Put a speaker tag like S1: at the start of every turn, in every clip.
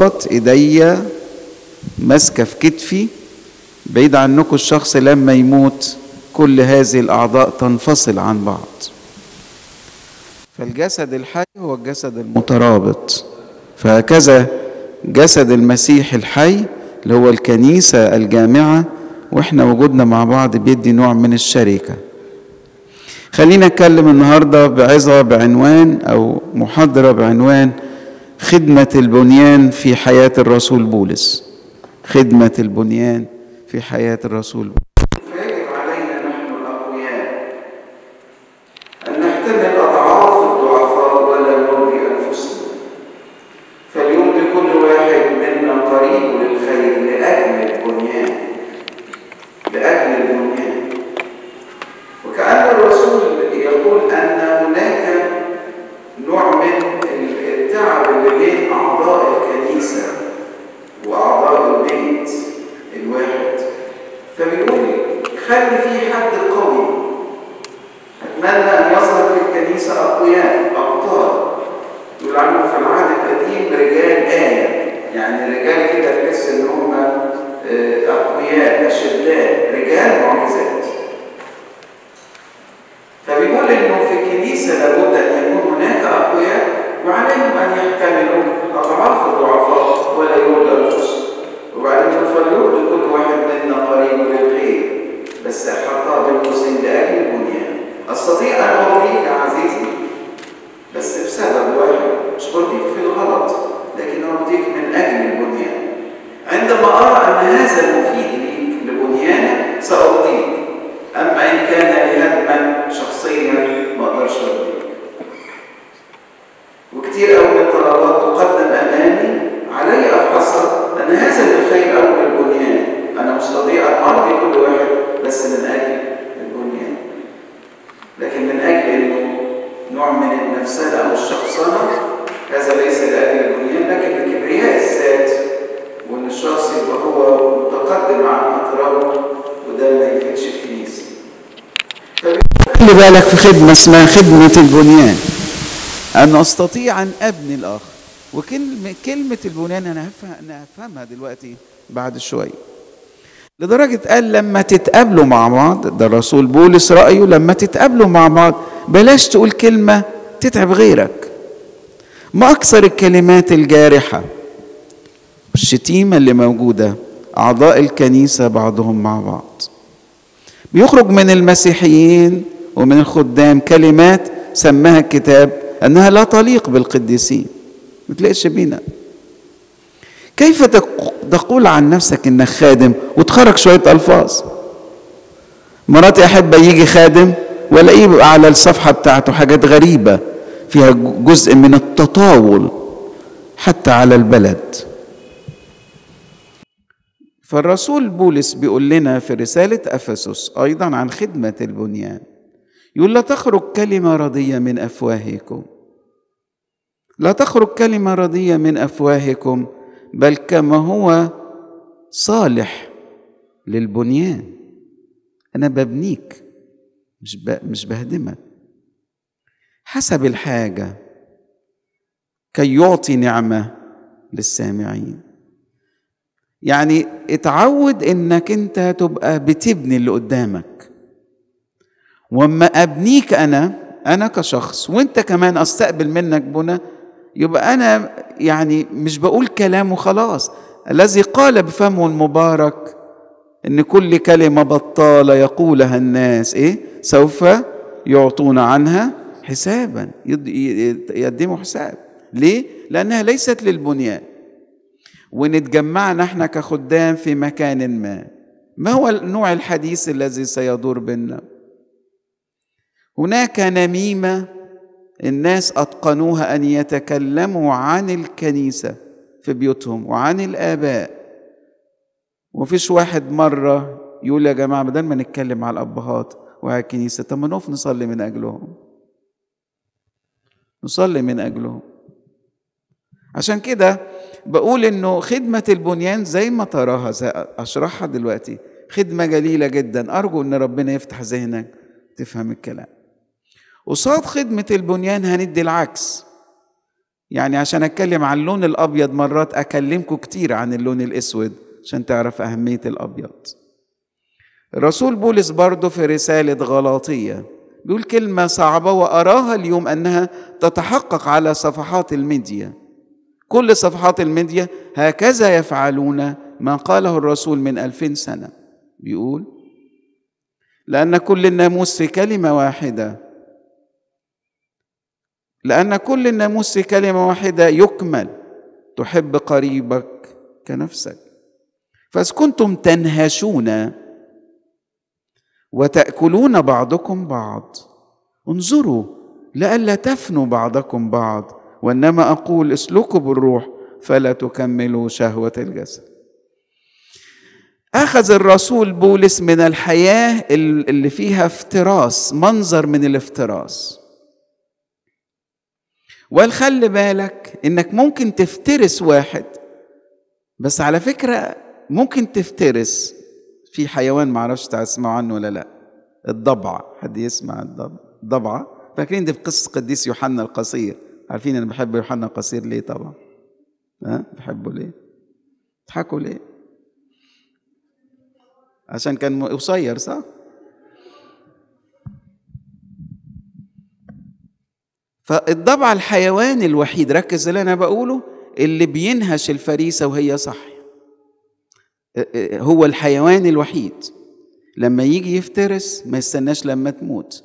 S1: ضربت ايديا ماسكه في كتفي بعيد عنكم الشخص لما يموت كل هذه الاعضاء تنفصل عن بعض فالجسد الحي هو الجسد المترابط فهكذا جسد المسيح الحي اللي هو الكنيسه الجامعه واحنا وجودنا مع بعض بيدي نوع من الشركه خلينا اتكلم النهارده بعظه بعنوان او محاضره بعنوان خدمة البنيان في حياة الرسول بولس خدمة البنيان في حياة الرسول بولس خلي بالك في خدمة اسمها خدمة البنيان أن أستطيع أن أبني الآخر وكلمة كلمة البنيان أنا أنا هفهمها دلوقتي بعد شوية لدرجة قال لما تتقابلوا مع بعض ده الرسول بولس رأيه لما تتقابلوا مع بعض بلاش تقول كلمة تتعب غيرك ما أكثر الكلمات الجارحة الشتيمة اللي موجودة أعضاء الكنيسة بعضهم مع بعض بيخرج من المسيحيين ومن الخدام كلمات سماها الكتاب أنها لا تليق بالقديسين ما تليقش بينا كيف تقول عن نفسك انك خادم وتخرج شويه الفاظ مرات احب يجي خادم والاقيه بيبقى على الصفحه بتاعته حاجات غريبه فيها جزء من التطاول حتى على البلد فالرسول بولس بيقول لنا في رساله افسس ايضا عن خدمه البنيان يقول لا تخرج كلمة رضية من أفواهكم لا تخرج كلمة رضية من أفواهكم بل كما هو صالح للبنيان أنا ببنيك مش مش بهدمك حسب الحاجة كي يعطي نعمة للسامعين يعني اتعود انك انت تبقى بتبني اللي قدامك واما ابنيك انا انا كشخص وانت كمان استقبل منك بنا يبقى انا يعني مش بقول كلام وخلاص الذي قال بفمه المبارك ان كل كلمه بطاله يقولها الناس ايه سوف يعطون عنها حسابا يقدموا حساب ليه لانها ليست للبنيان ونتجمعنا احنا كخدام في مكان ما ما هو نوع الحديث الذي سيدور بيننا هناك نميمه الناس اتقنوها ان يتكلموا عن الكنيسه في بيوتهم وعن الاباء ومفيش واحد مره يقول يا جماعه بدل ما نتكلم على الابهات وعلى الكنيسه طب ما نقف نصلي من اجلهم نصلي من اجلهم عشان كده بقول انه خدمة البنيان زي ما تراها اشرحها دلوقتي خدمة جليلة جدا ارجو ان ربنا يفتح ذهنك تفهم الكلام قصاد خدمة البنيان هندي العكس يعني عشان اتكلم عن اللون الابيض مرات اكلمكم كتير عن اللون الاسود عشان تعرف اهمية الابيض رسول بولس برضو في رسالة غلاطية بيقول كلمة صعبة وأراها اليوم أنها تتحقق على صفحات الميديا كل صفحات الميديا هكذا يفعلون ما قاله الرسول من ألفين سنة بيقول لأن كل الناموس في كلمة واحدة لأن كل الناموس كلمة واحدة يكمل تحب قريبك كنفسك فإذ كنتم تنهشون وتأكلون بعضكم بعض انظروا لئلا تفنوا بعضكم بعض وإنما أقول اسلكوا بالروح فلا تكملوا شهوة الجسد أخذ الرسول بولس من الحياة اللي فيها افتراس منظر من الافتراس والخلي بالك انك ممكن تفترس واحد بس على فكرة ممكن تفترس في حيوان معرفش تسمعوا عنه ولا لا الضبع حد يسمع الضبع ضبعة فاكرين دي في قصة قديس يوحنا القصير عارفين انا بحب يوحنا القصير ليه طبعا ها بحبه ليه تحكوا ليه عشان كان قصير صح فالضبع الحيوان الوحيد ركز اللي انا بقوله اللي بينهش الفريسه وهي صح هو الحيوان الوحيد لما يجي يفترس ما يستناش لما تموت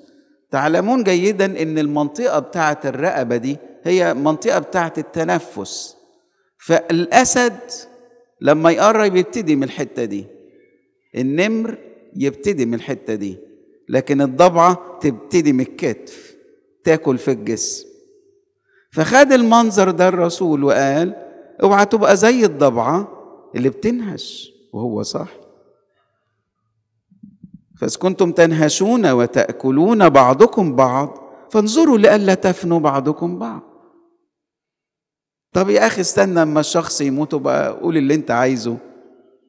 S1: تعلمون جيدا ان المنطقه بتاعه الرقبه دي هي منطقه بتاعه التنفس فالاسد لما يقرب يبتدي من الحته دي النمر يبتدي من الحته دي لكن الضبعه تبتدي من الكتف تاكل في الجسم فخد المنظر ده الرسول وقال اوعى تبقى زي الضبعه اللي بتنهش وهو صاحي فاذ كنتم تنهشون وتاكلون بعضكم بعض فانظروا لئلا تفنوا بعضكم بعض طب يا اخي استنى اما الشخص يموت بقى قول اللي انت عايزه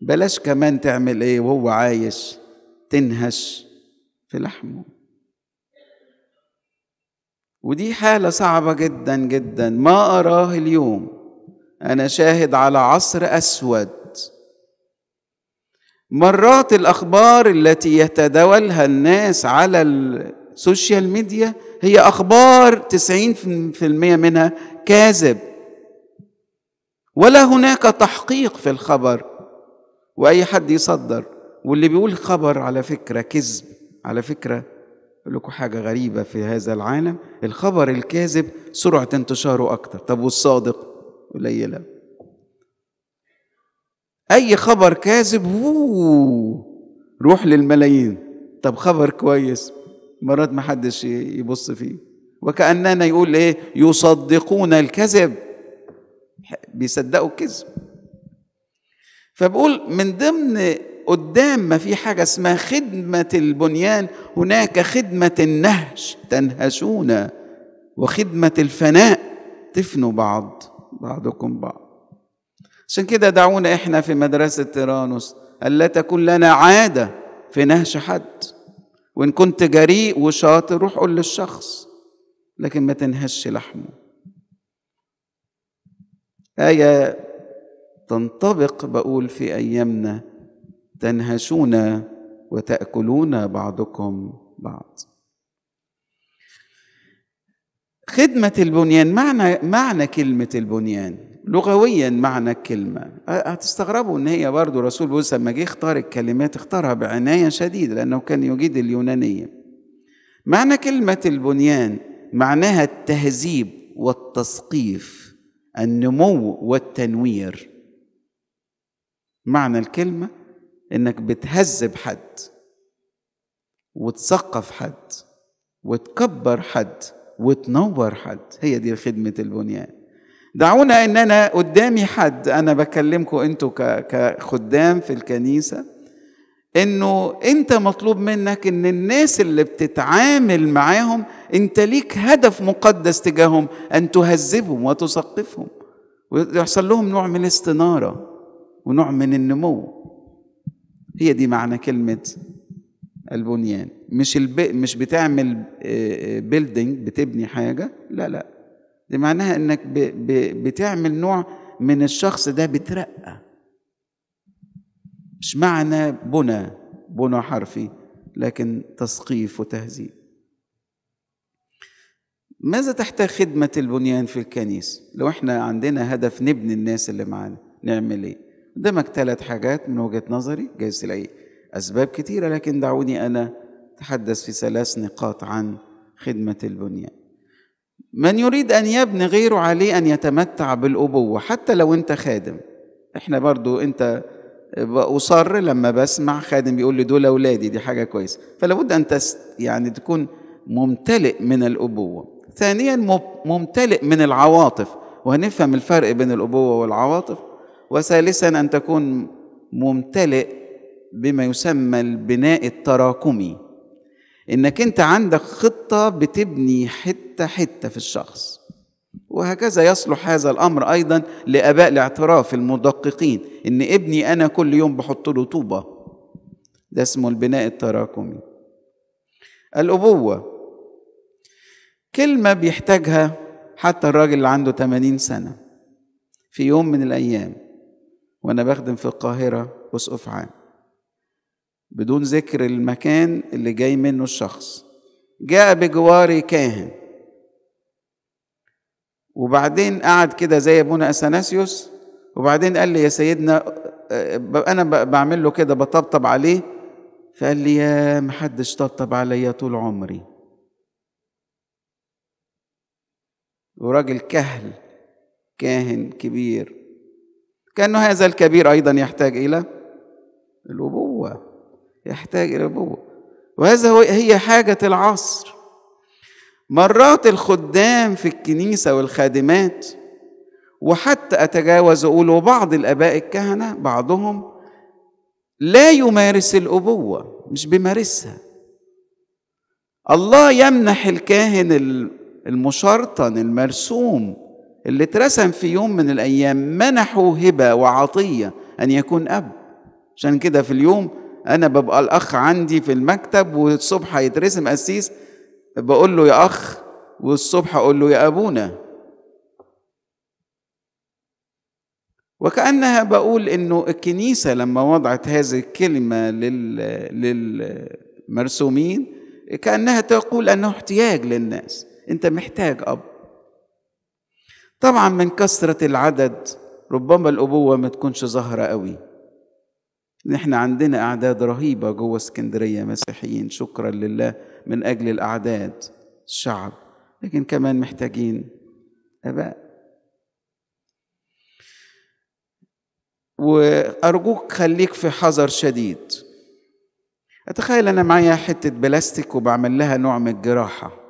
S1: بلاش كمان تعمل ايه وهو عايش تنهش في لحمه ودي حالة صعبة جدا جدا ما أراه اليوم أنا شاهد على عصر أسود مرات الأخبار التي يتداولها الناس على السوشيال ميديا هي أخبار 90% منها كاذب ولا هناك تحقيق في الخبر وأي حد يصدر واللي بيقول خبر على فكرة كذب على فكرة أقول لكم حاجة غريبة في هذا العالم الخبر الكاذب سرعة انتشاره أكتر طب والصادق قليلة أي خبر كاذب روح للملايين طب خبر كويس مرات ما حدش يبص فيه وكأننا يقول إيه يصدقون الكذب بيصدقوا الكذب فبقول من ضمن قدام ما في حاجة اسمها خدمة البنيان هناك خدمة النهش تنهشون وخدمة الفناء تفنوا بعض بعضكم بعض عشان كده دعونا احنا في مدرسة تيرانوس ألا تكون لنا عادة في نهش حد وإن كنت جريء وشاطر روح قول للشخص لكن ما تنهش لحمه آية تنطبق بقول في أيامنا تنهشون وتاكلون بعضكم بعض خدمة البنيان معنى معنى كلمة البنيان لغويا معنى الكلمة هتستغربوا ان هي برضو رسول بولس لما جه اختار الكلمات اختارها بعناية شديدة لأنه كان يجيد اليونانية معنى كلمة البنيان معناها التهذيب والتثقيف النمو والتنوير معنى الكلمة انك بتهذب حد وتثقف حد وتكبر حد وتنور حد هي دي خدمة البنيان دعونا ان انا قدامي حد انا بكلمكم انتوا كخدام في الكنيسة انه انت مطلوب منك ان الناس اللي بتتعامل معاهم انت ليك هدف مقدس تجاههم ان تهذبهم وتثقفهم ويحصل لهم نوع من الاستنارة ونوع من النمو هي دي معنى كلمة البنيان مش الب... مش بتعمل بيلدينج آه، آه، بتبني حاجة لا لا دي معناها انك ب... ب... بتعمل نوع من الشخص ده بترقى مش معنى بنى بنى حرفي لكن تثقيف وتهذيب ماذا تحتاج خدمة البنيان في الكنيسة لو احنا عندنا هدف نبني الناس اللي معانا نعمل ايه قدامك ثلاث حاجات من وجهة نظري جايز تلاقي أسباب كثيره لكن دعوني أنا أتحدث في ثلاث نقاط عن خدمة البنيان من يريد أن يبني غيره عليه أن يتمتع بالأبوة حتى لو أنت خادم إحنا برضو أنت أصر لما بسمع خادم بيقول لي دول أولادي دي حاجة كويسة فلابد أن تست يعني تكون ممتلئ من الأبوة ثانيا ممتلئ من العواطف وهنفهم الفرق بين الأبوة والعواطف وثالثا أن تكون ممتلئ بما يسمى البناء التراكمي انك انت عندك خطه بتبني حته حته في الشخص وهكذا يصلح هذا الامر ايضا لاباء الاعتراف المدققين ان ابني انا كل يوم بحط له طوبه ده اسمه البناء التراكمي الابوه كلمه بيحتاجها حتى الراجل اللي عنده 80 سنه في يوم من الايام وأنا بخدم في القاهرة أسقف عام بدون ذكر المكان اللي جاي منه الشخص جاء بجواري كاهن وبعدين قعد كده زي ابونا اثناسيوس وبعدين قال لي يا سيدنا انا بعمل له كده بطبطب عليه فقال لي يا محدش طبطب عليا طول عمري وراجل كهل كاهن كبير كأن هذا الكبير أيضا يحتاج إلى الأبوة يحتاج إلى الأبوة وهذا هي حاجة العصر مرات الخدام في الكنيسة والخادمات وحتى أتجاوز أقول وبعض الآباء الكهنة بعضهم لا يمارس الأبوة مش بيمارسها الله يمنح الكاهن المشرطن المرسوم اللي اترسم في يوم من الأيام منحه هبة وعطية أن يكون أب عشان كده في اليوم أنا ببقى الأخ عندي في المكتب والصبح هيترسم قسيس بقول له يا أخ والصبح أقول له يا أبونا وكأنها بقول إنه الكنيسة لما وضعت هذه الكلمة للمرسومين كأنها تقول أنه احتياج للناس أنت محتاج أب طبعا من كثرة العدد ربما الأبوة ما تكونش ظاهرة قوي نحن عندنا أعداد رهيبة جوه اسكندرية مسيحيين شكرا لله من أجل الأعداد الشعب لكن كمان محتاجين آباء وأرجوك خليك في حذر شديد أتخيل أنا معايا حتة بلاستيك وبعمل لها نوع من الجراحة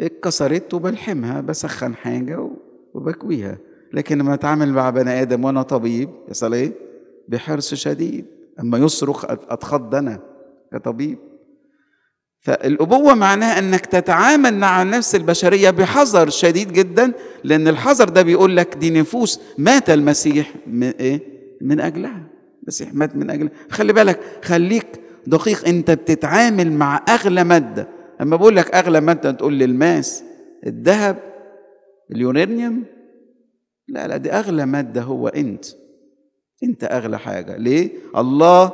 S1: اتكسرت وبلحمها بسخن حاجة وبكويها لكن لما اتعامل مع بني ادم وانا طبيب يحصل ايه؟ بحرص شديد اما يصرخ اتخض انا كطبيب فالابوه معناها انك تتعامل مع النفس البشريه بحذر شديد جدا لان الحذر ده بيقول لك دي نفوس مات المسيح من ايه؟ من اجلها المسيح مات من اجلها خلي بالك خليك دقيق انت بتتعامل مع اغلى ماده اما بقول لك اغلى ما انت تقول الماس الذهب اليورانيوم لا لا دي اغلى ماده هو انت انت اغلى حاجه ليه الله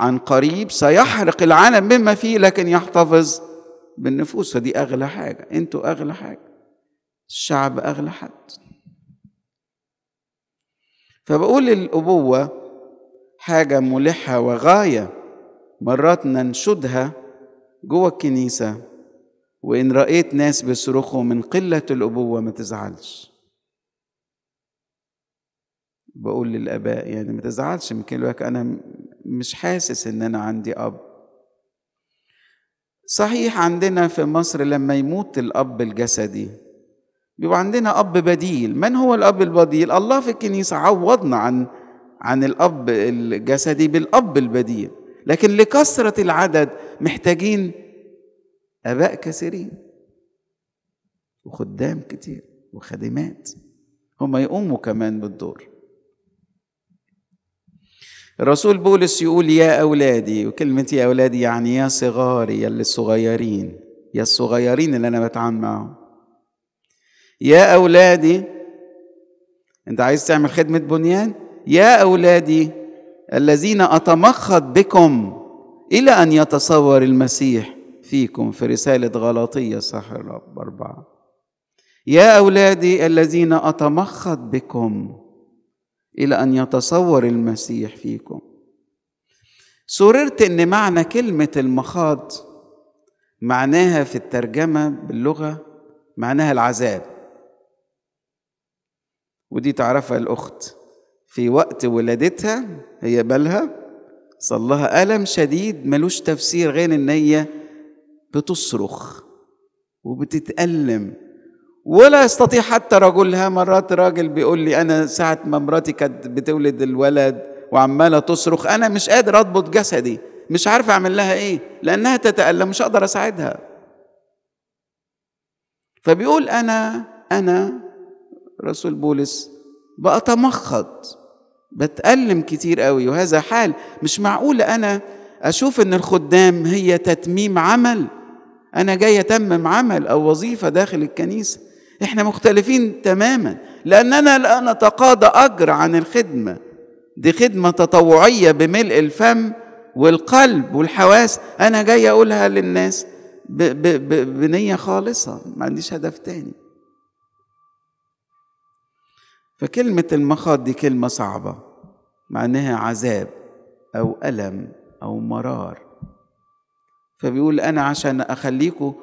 S1: عن قريب سيحرق العالم مما فيه لكن يحتفظ بالنفوس فدي اغلى حاجه انتوا اغلى حاجه الشعب اغلى حد فبقول الابوه حاجه ملحه وغايه مرات ننشدها جوه الكنيسة وإن رأيت ناس بيصرخوا من قلة الأبوة ما تزعلش بقول للآباء يعني ما تزعلش من كلمة أنا مش حاسس إن أنا عندي أب صحيح عندنا في مصر لما يموت الأب الجسدي بيبقى عندنا أب بديل من هو الأب البديل الله في الكنيسة عوضنا عن عن الأب الجسدي بالأب البديل لكن لكثرة العدد محتاجين آباء كثيرين وخدام كتير وخادمات هم يقوموا كمان بالدور الرسول بولس يقول يا أولادي وكلمة يا أولادي يعني يا صغاري يا الصغيرين يا الصغيرين اللي أنا بتعامل معاهم يا أولادي أنت عايز تعمل خدمة بنيان يا أولادي الذين أتمخض بكم إلى أن يتصور المسيح فيكم في رسالة غلطيه صحيح الرب أربعة يا أولادي الذين أتمخض بكم إلى أن يتصور المسيح فيكم سررت إن معنى كلمة المخاض معناها في الترجمة باللغة معناها العذاب ودي تعرفها الأخت في وقت ولادتها هي بالها لها ألم شديد ملوش تفسير غير إن هي بتصرخ وبتتألم ولا يستطيع حتى رجلها مرات راجل بيقول لي أنا ساعة ما مراتي كانت بتولد الولد وعمالة تصرخ أنا مش قادر أضبط جسدي مش عارف أعمل لها إيه لأنها تتألم مش هقدر أساعدها فبيقول أنا أنا رسول بولس بأتمخض بتألم كتير قوي وهذا حال مش معقول أنا أشوف إن الخدام هي تتميم عمل أنا جاي أتمم عمل أو وظيفة داخل الكنيسة إحنا مختلفين تماما لأننا لا نتقاضى أجر عن الخدمة دي خدمة تطوعية بملء الفم والقلب والحواس أنا جاي أقولها للناس ب ب ب بنية خالصة ما عنديش هدف تاني فكلمة المخاض دي كلمة صعبة معناها عذاب أو ألم أو مرار فبيقول أنا عشان أخليكم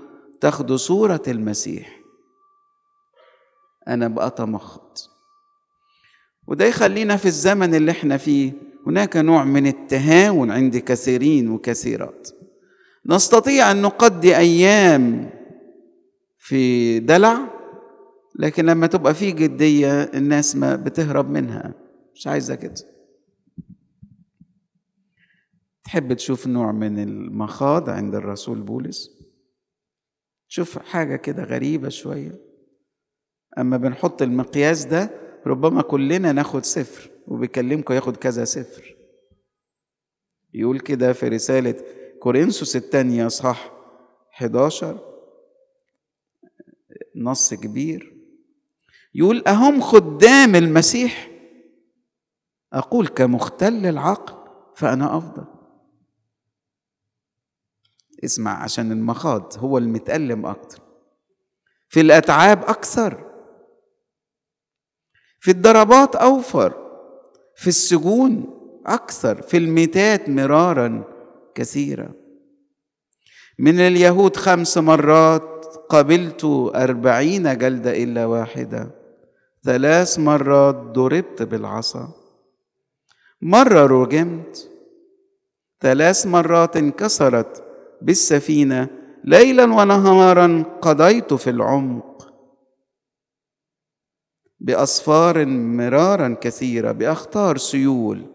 S1: تاخدوا صورة المسيح أنا بأتمخض وده يخلينا في الزمن اللي احنا فيه هناك نوع من التهاون عند كثيرين وكثيرات نستطيع أن نقضي أيام في دلع لكن لما تبقى في جدية الناس ما بتهرب منها مش عايزة كده تحب تشوف نوع من المخاض عند الرسول بولس تشوف حاجة كده غريبة شوية أما بنحط المقياس ده ربما كلنا ناخد صفر وبيكلمكم ياخد كذا صفر يقول كده في رسالة كورنثوس الثانية صح 11 نص كبير يقول أهم خدام المسيح أقول كمختل العقل فأنا أفضل اسمع عشان المخاض هو المتألم أكتر في الأتعاب أكثر في الضربات أوفر في السجون أكثر في الميتات مرارا كثيرا من اليهود خمس مرات قبلت أربعين جلدة إلا واحدة ثلاث مرات ضربت بالعصا مرة رجمت ثلاث مرات انكسرت بالسفينة ليلا ونهارا قضيت في العمق بأصفار مرارا كثيرة بأخطار سيول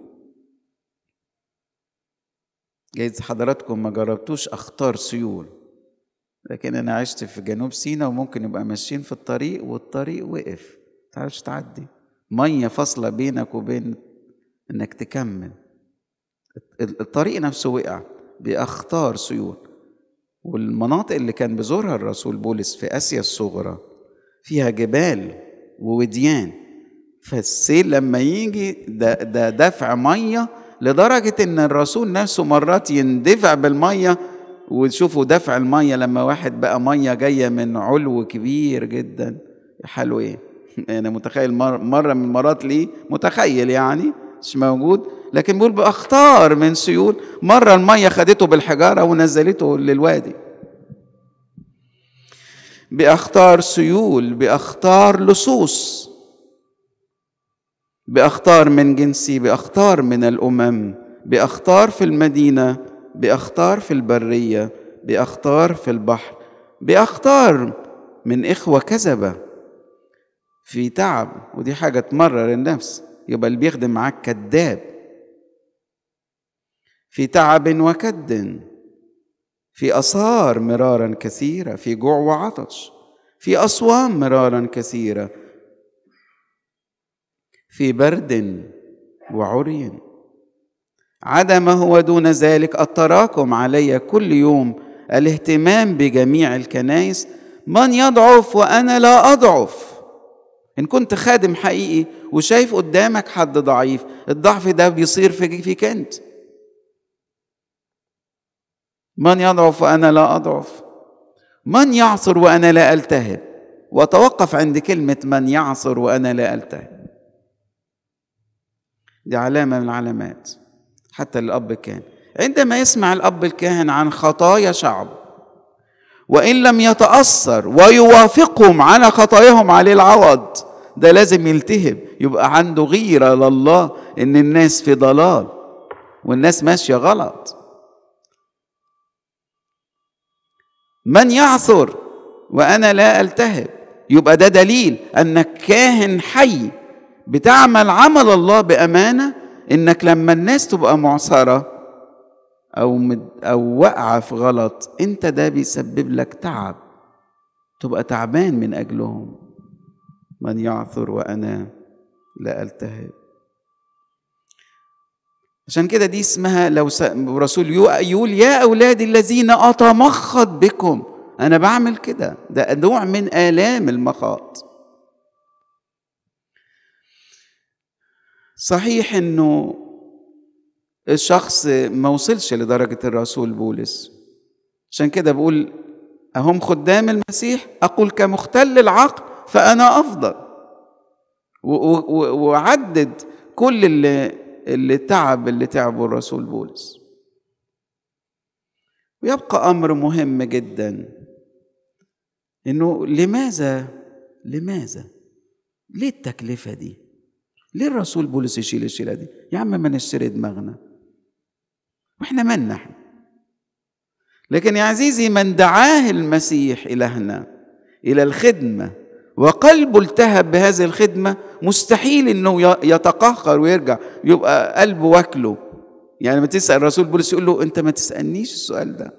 S1: جايز حضراتكم ما جربتوش أخطار سيول لكن أنا عشت في جنوب سينا وممكن نبقى ماشيين في الطريق والطريق وقف تعرفش تعدي مية فاصلة بينك وبين انك تكمل الطريق نفسه وقع بأخطار سيول والمناطق اللي كان بزورها الرسول بولس في آسيا الصغرى فيها جبال ووديان فالسيل لما يجي ده, ده دفع مية لدرجة ان الرسول نفسه مرات يندفع بالمية وتشوفوا دفع المية لما واحد بقى مية جاية من علو كبير جدا حاله ايه انا يعني متخيل مر مره من المرات لي متخيل يعني مش موجود لكن بيقول باخطار من سيول مره الميه خدته بالحجاره ونزلته للوادي باخطار سيول باخطار لصوص باخطار من جنسي باخطار من الامم باخطار في المدينه باخطار في البريه باخطار في البحر باخطار من اخوه كذبه في تعب ودي حاجة تمرر النفس يبقى اللي بيخدم معاك كذاب في تعب وكد في أصار مرارا كثيرة في جوع وعطش في أصوام مرارا كثيرة في برد وعري عدا ما هو دون ذلك التراكم علي كل يوم الاهتمام بجميع الكنائس من يضعف وأنا لا أضعف إن كنت خادم حقيقي وشايف قدامك حد ضعيف الضعف ده بيصير فيك أنت من يضعف وأنا لا أضعف من يعصر وأنا لا ألتهب وتوقف عند كلمة من يعصر وأنا لا ألتهب دي علامة من العلامات حتى الأب كان عندما يسمع الأب الكاهن عن خطايا شعبه وإن لم يتأثر ويوافقهم على خطاياهم عليه العوض ده لازم يلتهب يبقى عنده غيرة لله إن الناس في ضلال والناس ماشية غلط من يعثر وأنا لا ألتهب يبقى ده دليل أنك كاهن حي بتعمل عمل الله بأمانة إنك لما الناس تبقى معصرة او مد او واقعه في غلط انت ده بيسبب لك تعب تبقى تعبان من اجلهم من يعثر وانا لا التهب عشان كده دي اسمها لو رسول يقول يا اولادي الذين اتمخض بكم انا بعمل كده ده نوع من الام المخاط صحيح انه الشخص ما وصلش لدرجة الرسول بولس عشان كده بقول أهم خدام المسيح أقول كمختل العقل فأنا أفضل وعدد كل اللي اللي تعب اللي تعبه الرسول بولس ويبقى أمر مهم جدا إنه لماذا لماذا ليه التكلفة دي ليه الرسول بولس يشيل الشيلة دي يا عم ما نشتري دماغنا واحنا من نحن لكن يا عزيزي من دعاه المسيح إلهنا إلى الخدمة وقلبه التهب بهذه الخدمة مستحيل أنه يتقهقر ويرجع يبقى قلبه واكله يعني لما تسأل الرسول بولس يقول له أنت ما تسألنيش السؤال ده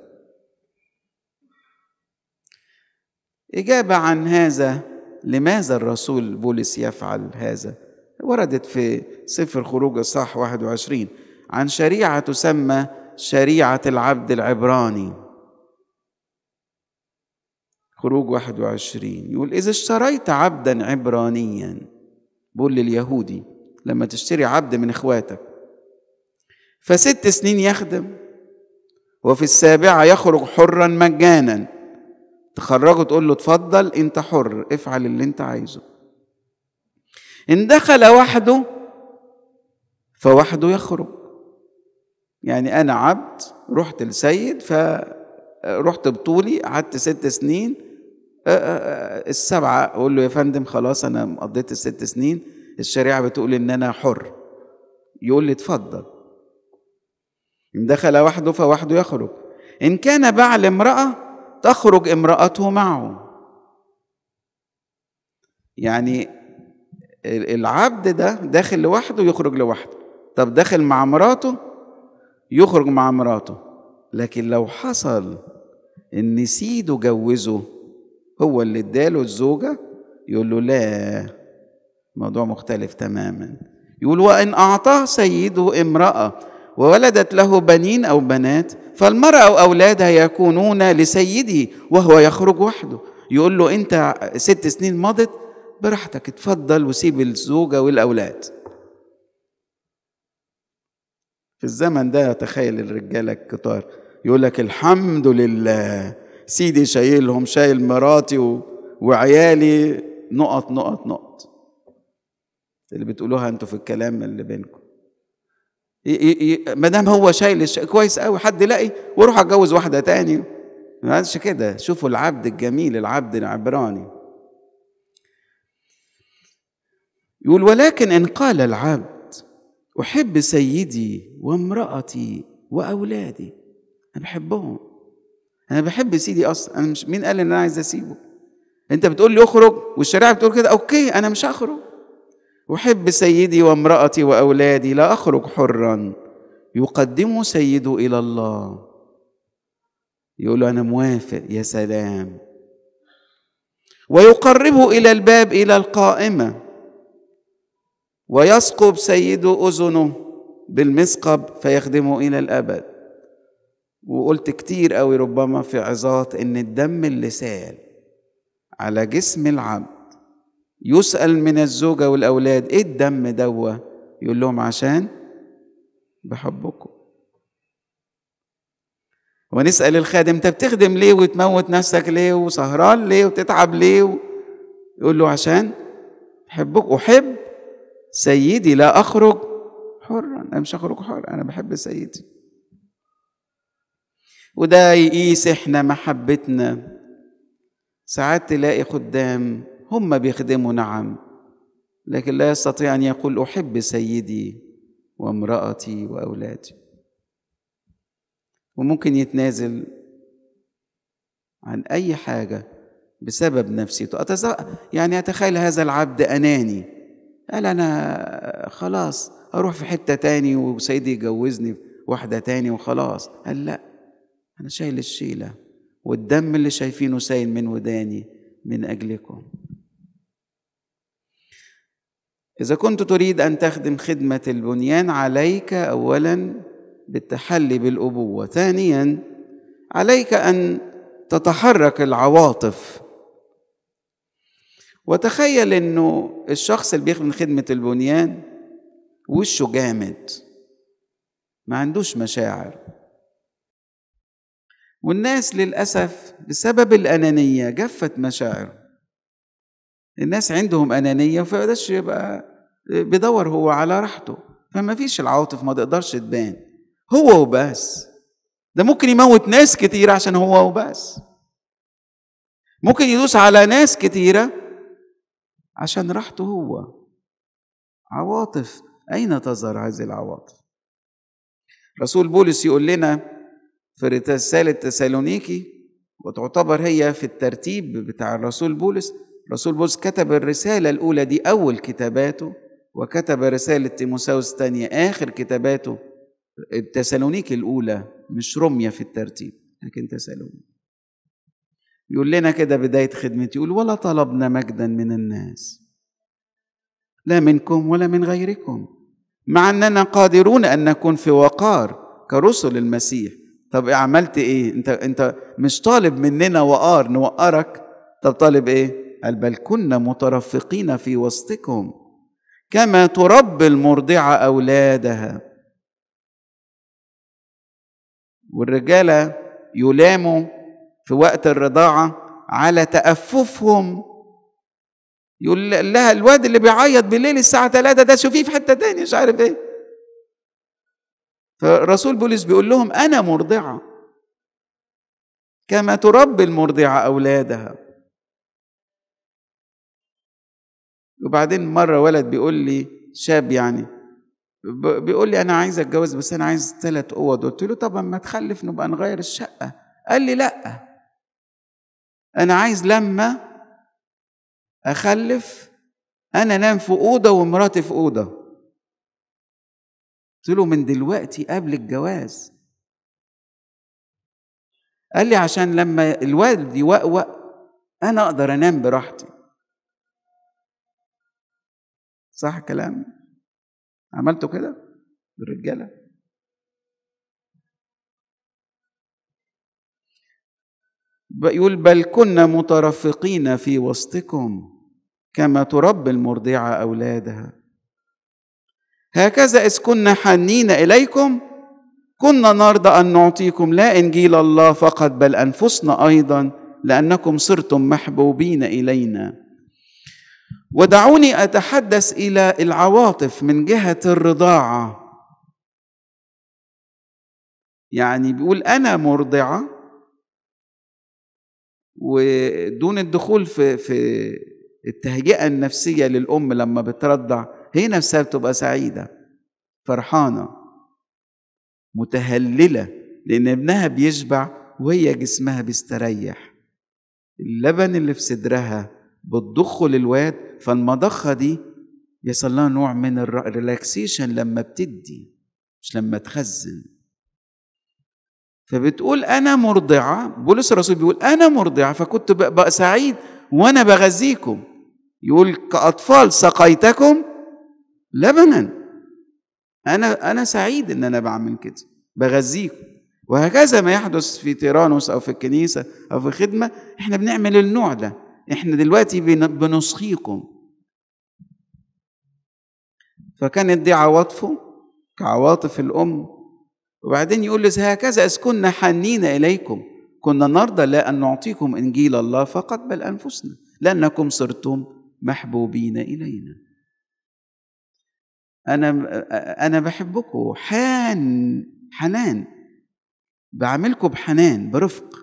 S1: إجابة عن هذا لماذا الرسول بولس يفعل هذا وردت في سفر خروج الصح 21 عن شريعه تسمى شريعه العبد العبراني خروج 21 يقول اذا اشتريت عبدا عبرانيا بقول لليهودي لما تشتري عبد من اخواتك فست سنين يخدم وفي السابعه يخرج حرا مجانا تخرجه تقول له اتفضل انت حر افعل اللي انت عايزه ان دخل وحده فوحده يخرج يعني أنا عبد رحت لسيد فرحت بطولي قعدت ست سنين السبعة أقول له يا فندم خلاص أنا قضيت الست سنين الشريعة بتقول إن أنا حر يقول لي اتفضل إن دخل وحده فوحده يخرج إن كان باع لامرأة تخرج امرأته معه يعني العبد ده داخل لوحده يخرج لوحده طب داخل مع مراته يخرج مع مراته لكن لو حصل ان سيده جوزه هو اللي اداله الزوجه يقول له لا موضوع مختلف تماما يقول وان اعطاه سيده امراه وولدت له بنين او بنات فالمراه او اولادها يكونون لسيده وهو يخرج وحده يقول له انت ست سنين مضت براحتك اتفضل وسيب الزوجه والاولاد الزمن ده تخيل الرجاله الكتار يقول لك الحمد لله سيدي شايلهم شايل مراتي وعيالي نقط نقط نقط اللي بتقولوها انتوا في الكلام اللي بينكم ما دام هو شايل كويس قوي حد لاقي واروح اتجوز واحده تاني ما عادش كده شوفوا العبد الجميل العبد العبراني يقول ولكن ان قال العبد احب سيدي وامراتي واولادي انا بحبهم انا بحب سيدي اصلا انا مش مين قال ان انا عايز اسيبه انت بتقول لي اخرج والشريعه بتقول كده اوكي انا مش هخرج احب سيدي وامراتي واولادي لا اخرج حرا يقدم سيده الى الله يقول له انا موافق يا سلام ويقربه الى الباب الى القائمه ويثقب سيده أذنه بالمثقب فيخدمه إلى الأبد وقلت كتير قوي ربما في عظات إن الدم اللي سال على جسم العبد يسأل من الزوجة والأولاد إيه الدم دوا يقول لهم عشان بحبكم ونسأل الخادم انت بتخدم ليه وتموت نفسك ليه وسهران ليه وتتعب ليه يقول له عشان بحبك أحب سيدي لا أخرج حرا أنا مش هخرج حر أنا بحب سيدي وده يقيس إحنا محبتنا ساعات تلاقي خدام هم بيخدموا نعم لكن لا يستطيع أن يقول أحب سيدي وامرأتي وأولادي وممكن يتنازل عن أي حاجة بسبب نفسيته يعني أتخيل هذا العبد أناني قال أنا خلاص أروح في حتة تاني وسيدي يجوزني واحدة تاني وخلاص قال لأ أنا شايل الشيلة والدم اللي شايفينه سايل من وداني من أجلكم إذا كنت تريد أن تخدم خدمة البنيان عليك أولا بالتحلي بالأبوة ثانيا عليك أن تتحرك العواطف وتخيل انه الشخص اللي بيخدم خدمة البنيان وشه جامد ما عندوش مشاعر والناس للأسف بسبب الأنانية جفت مشاعر الناس عندهم أنانية وما يقدرش يبقى بيدور هو على راحته فما فيش العواطف ما تقدرش تبان هو وبس ده ممكن يموت ناس كتيرة عشان هو وبس ممكن يدوس على ناس كتيره عشان راحته هو عواطف أين تظهر هذه العواطف رسول بولس يقول لنا في رسالة تسالونيكي وتعتبر هي في الترتيب بتاع الرسول بولس رسول بولس كتب الرسالة الأولى دي أول كتاباته وكتب رسالة تيموساوس الثانية آخر كتاباته التسالونيكي الأولى مش رمية في الترتيب لكن تسالونيكي يقول لنا كده بداية خدمتي يقول ولا طلبنا مجدا من الناس لا منكم ولا من غيركم مع أننا قادرون أن نكون في وقار كرسل المسيح طب عملت إيه أنت, أنت مش طالب مننا وقار نوقرك طب طالب إيه قال بل كنا مترفقين في وسطكم كما تربي المرضعة أولادها والرجالة يلاموا في وقت الرضاعة على تأففهم يقول لها الواد اللي بيعيط بالليل الساعة 3 ده شوفيه في حتة تانية مش عارف ايه فرسول بولس بيقول لهم أنا مرضعة كما تربي المرضعة أولادها وبعدين مرة ولد بيقول لي شاب يعني بيقول لي أنا عايز أتجوز بس أنا عايز ثلاث أوض قلت له طب ما تخلف نبقى نغير الشقة قال لي لأ انا عايز لما اخلف انا انام في اوضه ومراتي في اوضه قلت له من دلوقتي قبل الجواز قال لي عشان لما الوالد يوقوق انا اقدر انام براحتي
S2: صح كلام عملته كده بالرجاله
S1: يقول بل كنا مترفقين في وسطكم كما تربي المرضعة أولادها هكذا إذ كنا حنين إليكم كنا نرضى أن نعطيكم لا إنجيل الله فقط بل أنفسنا أيضا لأنكم صرتم محبوبين إلينا ودعوني أتحدث إلى العواطف من جهة
S2: الرضاعة يعني بيقول أنا مرضعة ودون الدخول في في
S1: التهيئه النفسيه للام لما بترضع هي نفسها بتبقى سعيده فرحانه متهلله لان ابنها بيشبع وهي جسمها بيستريح اللبن اللي في صدرها بتضخه للواد فالمضخه دي بيحصل لها نوع من الريلاكسيشن لما بتدي مش لما تخزن فبتقول انا مرضعه بولس الرسول بيقول انا مرضعه فكنت ببقى سعيد وانا بغذيكم يقول كاطفال سقيتكم لبنا انا انا سعيد ان انا بعمل كده بغذيكم وهكذا ما يحدث في تيرانوس او في الكنيسه او في خدمه احنا بنعمل النوع ده احنا دلوقتي بنسقيكم فكانت دي عواطفه كعواطف الام وبعدين يقول له هكذا إذ كنا حنين إليكم كنا نرضى لا أن نعطيكم إنجيل الله فقط بل أنفسنا لأنكم صرتم محبوبين إلينا أنا أنا بحبكم حان حنان بعملكم بحنان برفق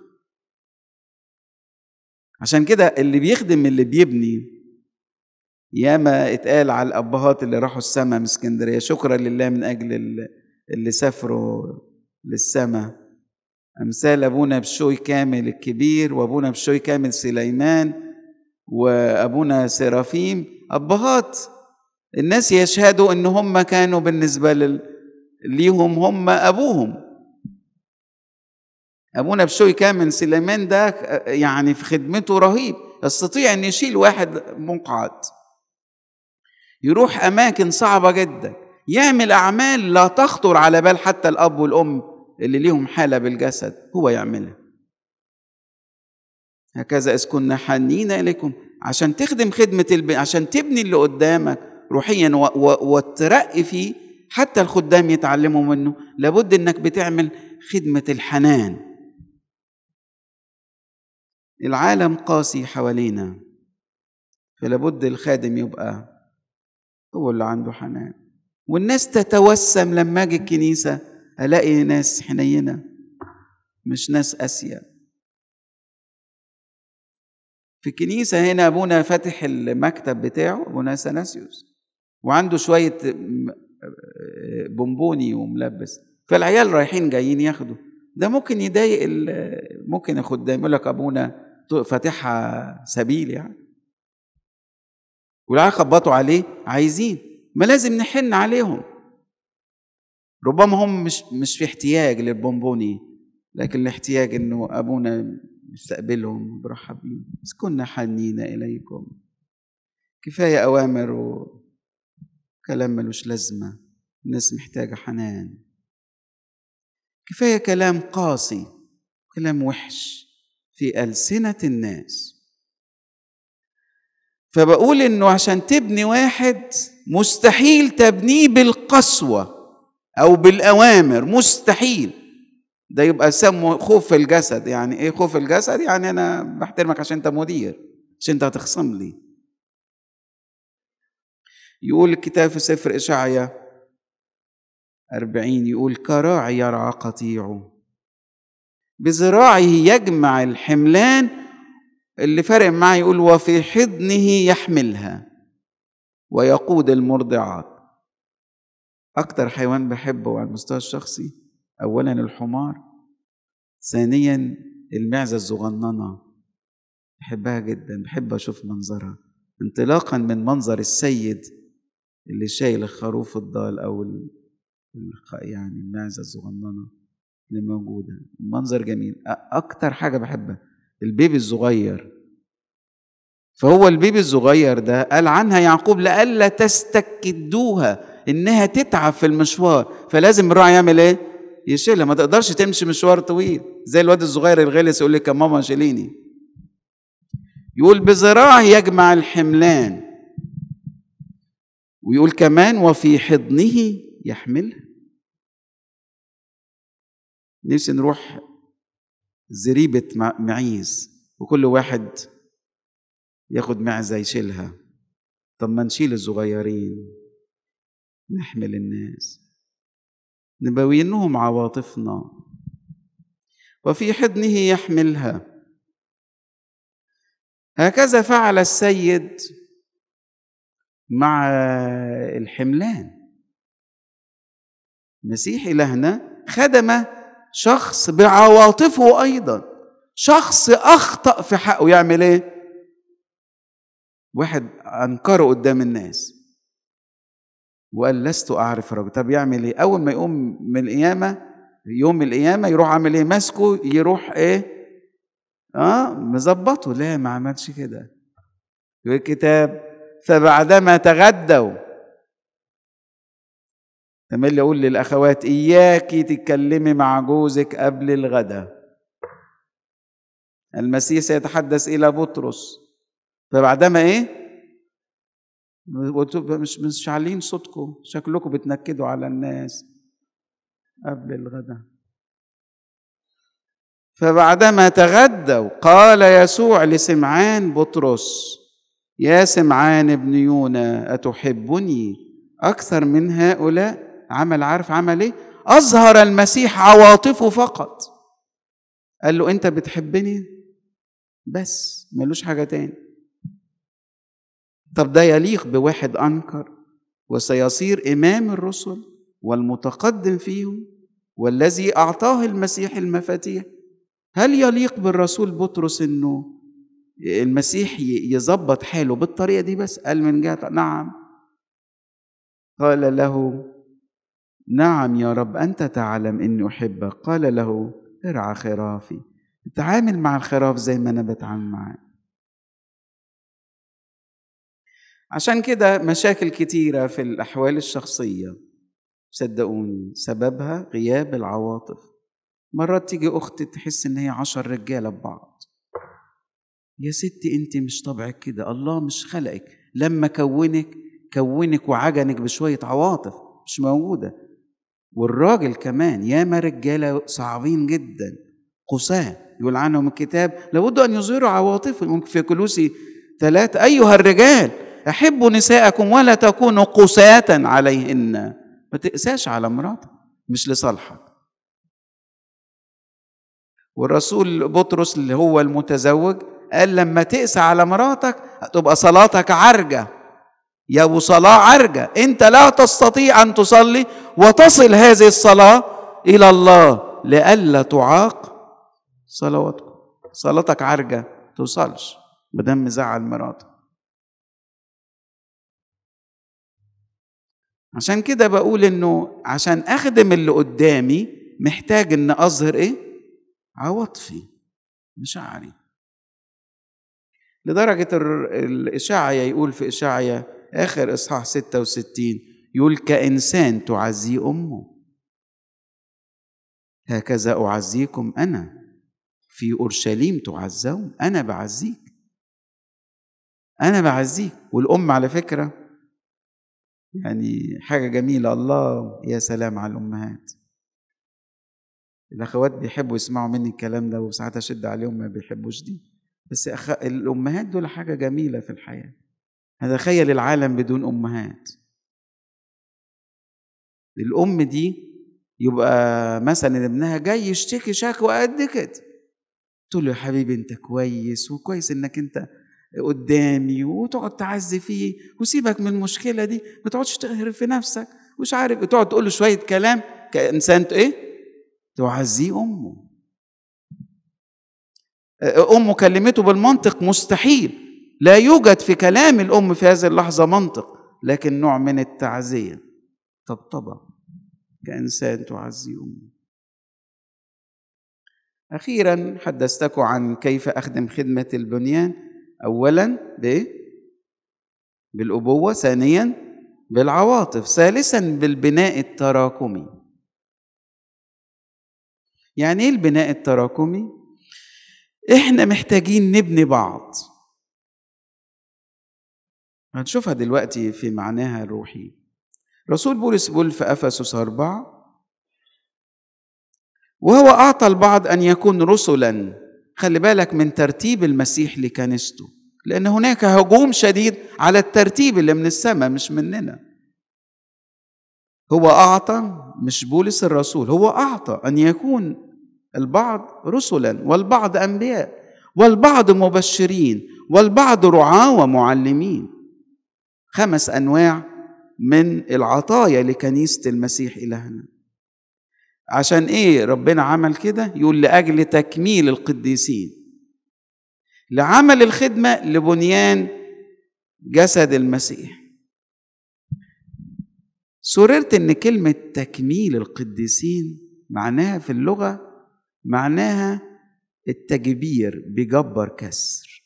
S1: عشان كده اللي بيخدم اللي بيبني ياما اتقال على الأبهات اللي راحوا السما من اسكندرية شكرا لله من أجل اللي سافروا للسماء أمثال أبونا بشوي كامل الكبير وأبونا بشوي كامل سليمان وأبونا سرافيم أبهات الناس يشهدوا إن هم كانوا بالنسبة ليهم هم أبوهم أبونا بشوي كامل سليمان ده يعني في خدمته رهيب يستطيع أن يشيل واحد مقعد يروح أماكن صعبة جدا يعمل أعمال لا تخطر على بال حتى الأب والأم اللي ليهم حالة بالجسد هو يعملها هكذا إذ كنا حنين إليكم عشان تخدم خدمة الب... عشان تبني اللي قدامك روحيا و... و... وترقي فيه حتى الخدام يتعلموا منه لابد إنك بتعمل خدمة الحنان العالم قاسي حوالينا فلابد الخادم يبقى هو اللي عنده حنان والناس تتوسم لما اجي الكنيسه الاقي ناس حنينه مش ناس اسيا في الكنيسة هنا أبونا فاتح المكتب بتاعه أبونا سناسيوس وعنده شوية آه، بونبوني وملبس فالعيال رايحين جايين ياخدوا ده ممكن يضايق ممكن ياخد يقول لك أبونا فاتحها سبيل يعني والعيال خبطوا عليه عايزين ما لازم نحن عليهم ربما هم مش مش في احتياج للبونبوني لكن الاحتياج انه ابونا يستقبلهم ويرحب بيهم بس كنا حنين اليكم كفايه اوامر وكلام ملوش لازمه الناس محتاجه حنان كفايه كلام قاسي كلام وحش في السنه الناس فبقول انه عشان تبني واحد مستحيل تبنيه بالقسوه او بالاوامر مستحيل ده يبقى سمه خوف الجسد يعني ايه خوف الجسد يعني انا بحترمك عشان انت مدير عشان انت هتخصم لي يقول الكتاب في سفر اشعيا أربعين يقول كراعي يرعى قطيعه بذراعه يجمع الحملان اللي فارق معاه يقول وفي حضنه يحملها ويقود المرضعات أكتر حيوان بحبه على المستوى الشخصي أولا الحمار ثانيا المعزة الصغننة بحبها جدا بحب أشوف منظرها انطلاقا من منظر السيد اللي شايل الخروف الضال أو يعني المعزة الصغننة اللي موجودة منظر جميل أكتر حاجة بحبها البيبي الصغير فهو البيبي الصغير ده قال عنها يعقوب لئلا تستكدوها انها تتعب في المشوار فلازم الراعي يعمل ايه يشيلها ما تقدرش تمشي مشوار طويل زي الواد الصغير الغلس يقول لك يا ماما شيليني يقول بذراعه يجمع الحملان ويقول كمان وفي حضنه يحملها نفسي نروح زريبة معيز وكل واحد ياخد معزة يشيلها طب ما نشيل الصغيرين نحمل الناس نبوينهم عواطفنا وفي حضنه يحملها هكذا فعل السيد مع الحملان مسيح إلهنا خدم شخص بعواطفه أيضا شخص أخطأ في حقه يعمل إيه؟ واحد أنكره قدام الناس وقال لست أعرف ربي طب يعمل إيه؟ أول ما يقوم من القيامة يوم القيامة يروح عامل إيه؟ ماسكه يروح إيه؟ آه مظبطه لا ما عملش كده الكتاب فبعدما تغدوا تملي اقول للاخوات اياكي تتكلمي مع جوزك قبل الغداء المسيح سيتحدث الى بطرس فبعدما ايه مش مش عالين صوتكم شكلكم بتنكدوا على الناس قبل الغداء فبعدما تغدوا قال يسوع لسمعان بطرس يا سمعان ابن يونا اتحبني اكثر من هؤلاء عمل عارف عمل ايه اظهر المسيح عواطفه فقط قال له انت بتحبني بس ملوش حاجه تاني طب ده يليق بواحد انكر وسيصير امام الرسل والمتقدم فيهم والذي اعطاه المسيح المفاتيح هل يليق بالرسول بطرس انه المسيح يظبط حاله بالطريقه دي بس قال من جهه نعم قال له نعم يا رب أنت تعلم أني أحبك قال له ارعى خرافي تعامل مع الخراف زي ما أنا بتعامل معاه عشان كده مشاكل كتيرة في الأحوال الشخصية صدقوني سببها غياب العواطف مرات تيجي أخت تحس إن هي عشر رجالة ببعض يا ستي أنت مش طبعك كده الله مش خلقك لما كونك كونك وعجنك بشوية عواطف مش موجودة والراجل كمان ياما رجاله صعبين جدا قساة يقول عنهم الكتاب لابد ان يظهروا عواطفهم في كلوسي ثلاثة ايها الرجال احبوا نساءكم ولا تكونوا قساة عليهن ما تقساش على مراتك مش لصالحك والرسول بطرس اللي هو المتزوج قال لما تقسى على مراتك تبقى صلاتك عرجه يا ابو صلاه عرجه انت لا تستطيع ان تصلي وتصل هذه الصلاه الى الله لئلا تعاق صلواتكم صلاتك عرجه توصلش ما دام مزعل مراتك عشان كده بقول انه عشان اخدم اللي قدامي محتاج ان اظهر ايه عواطفي مشاعري لدرجه الاشاعيه يقول في اشاعيه آخر إصحاح 66 يقول كإنسان تعزي أمه هكذا أعزيكم أنا في أورشليم تعزون أنا بعزيك أنا بعزيك والأم على فكرة يعني حاجة جميلة الله يا سلام على الأمهات الأخوات بيحبوا يسمعوا مني الكلام ده وساعات أشد عليهم ما بيحبوش دي بس أخ... الأمهات دول حاجة جميلة في الحياة خيل العالم بدون امهات الام دي يبقى مثلا ابنها جاي يشتكي شكوى قد كده تقول له يا حبيبي انت كويس وكويس انك انت قدامي وتقعد تعزي فيه وسيبك من المشكله دي ما تقعدش تقهر في نفسك مش عارف تقعد تقول له شويه كلام كانسان ايه تعزيه امه امه كلمته بالمنطق مستحيل لا يوجد في كلام الأم في هذه اللحظة منطق لكن نوع من التعزية طبطبة كإنسان تعزي أمه أخيرا حدثتكم عن كيف أخدم خدمة البنيان أولا ب بالأبوة ثانيا بالعواطف ثالثا بالبناء التراكمي يعني إيه البناء التراكمي؟ إحنا محتاجين نبني بعض هنشوفها دلوقتي في معناها الروحي رسول بولس بول في أفسس أربعة وهو أعطى البعض أن يكون رسلا خلي بالك من ترتيب المسيح لكنيسته لأن هناك هجوم شديد على الترتيب اللي من السماء مش مننا هو أعطى مش بولس الرسول هو أعطى أن يكون البعض رسلا والبعض أنبياء والبعض مبشرين والبعض رعاة ومعلمين خمس انواع من العطايا لكنيسه المسيح الهنا عشان ايه ربنا عمل كده يقول لاجل تكميل القديسين لعمل الخدمه لبنيان جسد المسيح سررت ان كلمه تكميل القديسين معناها في اللغه معناها التجبير بجبر كسر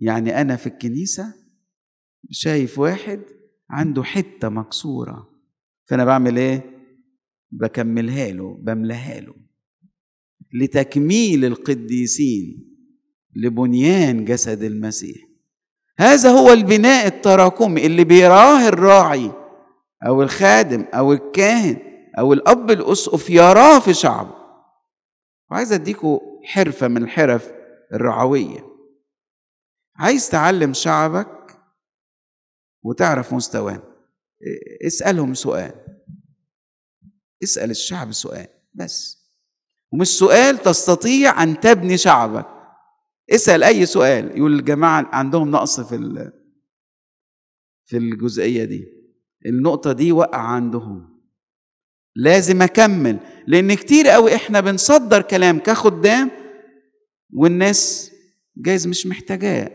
S1: يعني انا في الكنيسه شايف واحد عنده حتة مكسورة فأنا بعمل إيه؟ بكملها له بملاها له لتكميل القديسين لبنيان جسد المسيح هذا هو البناء التراكمي اللي بيراه الراعي أو الخادم أو الكاهن أو الأب الأسقف يراه في شعبه وعايز أديكوا حرفة من الحرف الرعوية عايز تعلم شعبك وتعرف مستواه اسألهم سؤال اسأل الشعب سؤال بس ومش سؤال تستطيع أن تبني شعبك اسأل أي سؤال يقول الجماعة عندهم نقص في في الجزئية دي النقطة دي وقع عندهم لازم أكمل لأن كتير قوي إحنا بنصدر كلام كخدام والناس جايز مش محتاجاه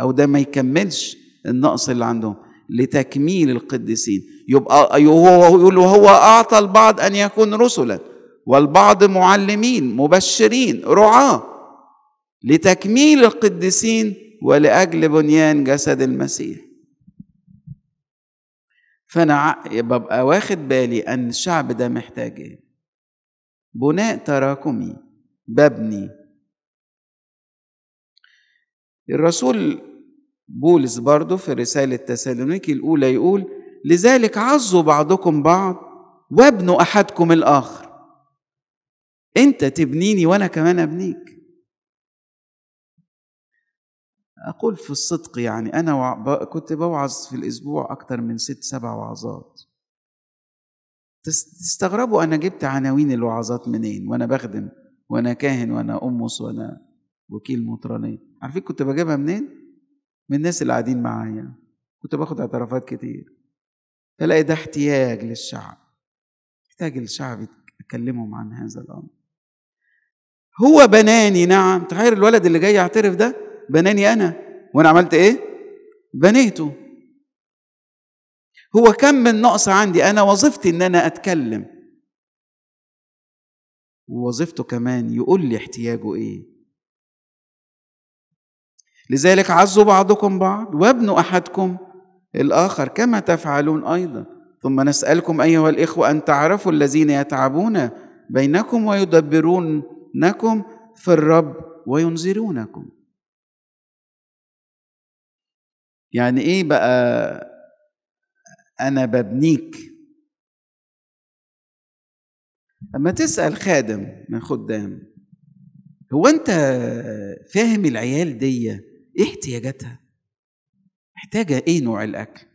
S1: أو ده ما يكملش النقص اللي عندهم لتكميل القديسين يبقى وهو يقول وهو أعطى البعض أن يكون رسلا والبعض معلمين مبشرين رعاة لتكميل القديسين ولأجل بنيان جسد المسيح فأنا ببقى واخد بالي أن الشعب ده محتاج إيه بناء تراكمي ببني الرسول بولس برضه في رسالة تسالونيكي الأولى يقول لذلك عظوا بعضكم بعض وابنوا أحدكم الآخر أنت تبنيني وأنا كمان أبنيك أقول في الصدق يعني أنا كنت بوعظ في الأسبوع أكتر من ست سبع وعظات تستغربوا أنا جبت عناوين الوعظات منين وأنا بخدم وأنا كاهن وأنا أمس وأنا وكيل مطرانية عارفين كنت بجيبها منين؟ من الناس اللي قاعدين معايا كنت باخد اعترافات كتير الاقي ده احتياج للشعب احتاج الشعب يتكلمهم عن هذا الامر هو بناني نعم تخيل الولد اللي جاي يعترف ده بناني انا وانا عملت ايه بنيته هو كم من نقص عندي انا وظيفتي ان انا اتكلم ووظيفته كمان يقول لي احتياجه ايه لذلك عزوا بعضكم بعض وابنوا أحدكم الآخر كما تفعلون أيضا ثم نسألكم أيها الإخوة أن تعرفوا الذين يتعبون بينكم ويدبرونكم في الرب وينذرونكم يعني إيه بقى أنا ببنيك أما تسأل خادم من خدام هو أنت فاهم العيال ديه ايه احتياجاتها محتاجه ايه نوع الاكل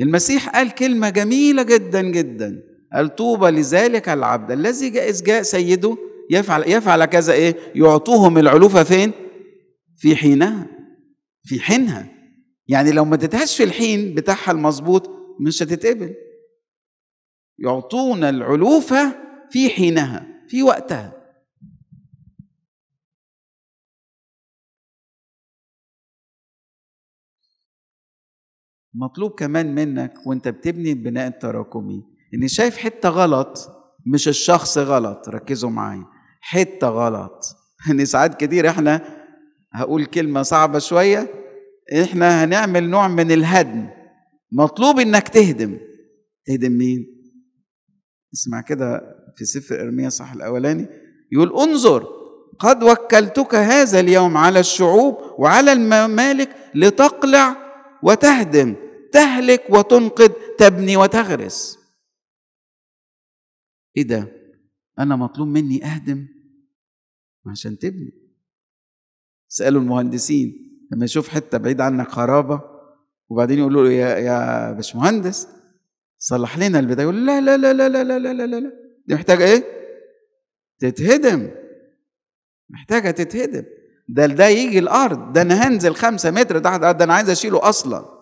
S1: المسيح قال كلمه جميله جدا جدا قال طوبى لذلك العبد الذي اذ جاء سيده يفعل يفعل كذا ايه يعطوهم العلوفه فين في حينها في حينها يعني لو ما اديتهاش في الحين بتاعها المظبوط مش هتتقبل
S2: يعطون العلوفه في حينها في وقتها مطلوب كمان منك وانت بتبني البناء التراكمي
S1: اني شايف حته غلط مش الشخص غلط ركزوا معايا حته غلط ان ساعات كتير احنا هقول كلمه صعبه شويه احنا هنعمل نوع من الهدم مطلوب انك تهدم تهدم مين اسمع كده في سفر ارميا صح الاولاني يقول انظر قد وكلتك هذا اليوم على الشعوب وعلى الممالك لتقلع وتهدم تهلك وتنقذ تبني وتغرس ايه ده انا مطلوب مني اهدم عشان تبني سالوا المهندسين لما يشوف حته بعيد عنك خرابه وبعدين يقولوا له يا يا باشمهندس صلح لنا البدايه يقول لا لا لا لا لا لا لا لا لا دي محتاجه ايه تتهدم محتاجه تتهدم ده ده يجي الارض ده انا هنزل خمسة متر تحت الارض ده انا عايز اشيله اصلا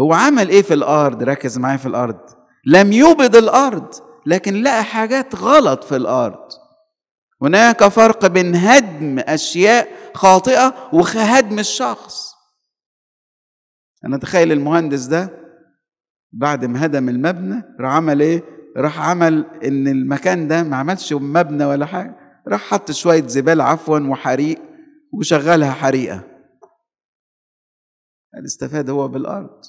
S1: هو عمل ايه في الارض ركز معايا في الارض لم يبد الارض لكن لقى حاجات غلط في الارض هناك فرق بين هدم اشياء خاطئه وهدم الشخص انا تخيل المهندس ده بعد ما هدم المبنى راح عمل ايه راح عمل ان المكان ده ما عملش مبنى ولا حاجه راح حط شويه زبال عفوا وحريق وشغلها حريقه الاستفاد هو بالارض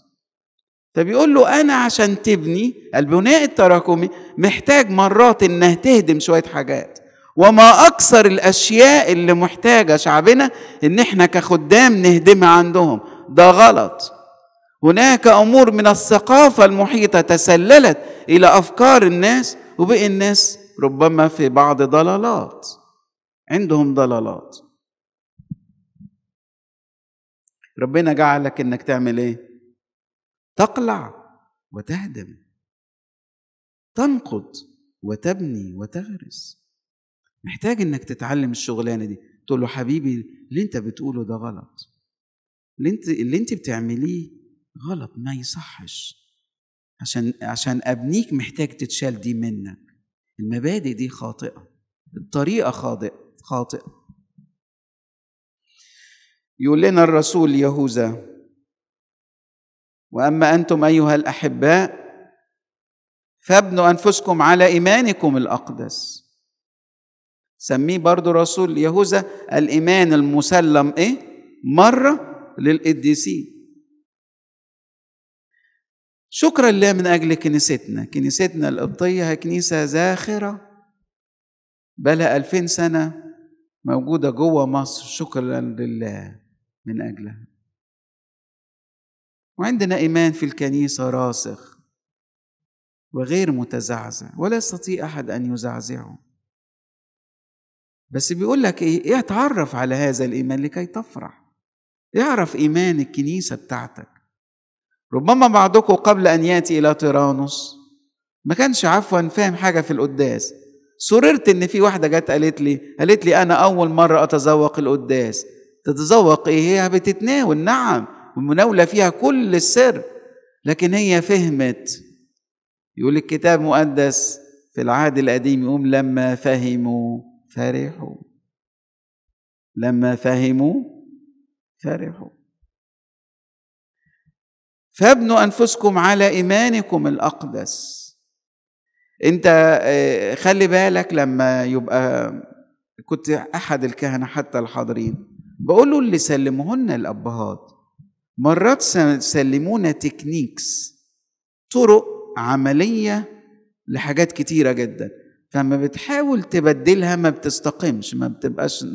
S1: فبيقول له انا عشان تبني البناء التراكمي محتاج مرات انها تهدم شويه حاجات وما اكثر الاشياء اللي محتاجه شعبنا ان احنا كخدام نهدمها عندهم ده غلط هناك امور من الثقافه المحيطه تسللت الى افكار الناس وبقي الناس ربما في بعض ضلالات عندهم ضلالات ربنا جعلك انك تعمل ايه تقلع وتهدم تنقض وتبني وتغرس محتاج انك تتعلم الشغلانه دي تقول له حبيبي اللي انت بتقوله ده غلط اللي انت اللي انت بتعمليه غلط ما يصحش عشان عشان ابنيك محتاج تتشال دي منك المبادئ دي خاطئه الطريقه خاطئه خاطئه يقول لنا الرسول يهوذا واما انتم ايها الاحباء فابنوا انفسكم على ايمانكم الاقدس سميه برضو رسول يهوذا الايمان المسلم ايه مره للقديسين شكرا لله من اجل كنيستنا كنيستنا القبطيه هي كنيسه زاخره بلا ألفين سنه موجوده جوه مصر شكرا لله من اجلها وعندنا إيمان في الكنيسة راسخ وغير متزعزع ولا يستطيع أحد أن يزعزعه بس بيقول لك إيه اتعرف على هذا الإيمان لكي تفرح اعرف إيمان الكنيسة بتاعتك ربما بعضكم قبل أن يأتي إلى تيرانوس ما كانش عفوا فاهم حاجة في القداس سررت إن في واحدة جت قالت لي قالت لي أنا أول مرة أتذوق القداس تتذوق إيه هي بتتناول نعم والمناولة فيها كل السر لكن هي فهمت يقول الكتاب مقدس في العهد القديم يقوم لما فهموا فرحوا لما فهموا فرحوا فابنوا انفسكم على ايمانكم الاقدس انت آه، خلي بالك لما يبقى كنت احد الكهنه حتى الحاضرين بقول له اللي سلمهن الابهات مرات سلمونا تكنيكس طرق عمليه لحاجات كتيره جدا فما بتحاول تبدلها ما بتستقمش ما بتبقاش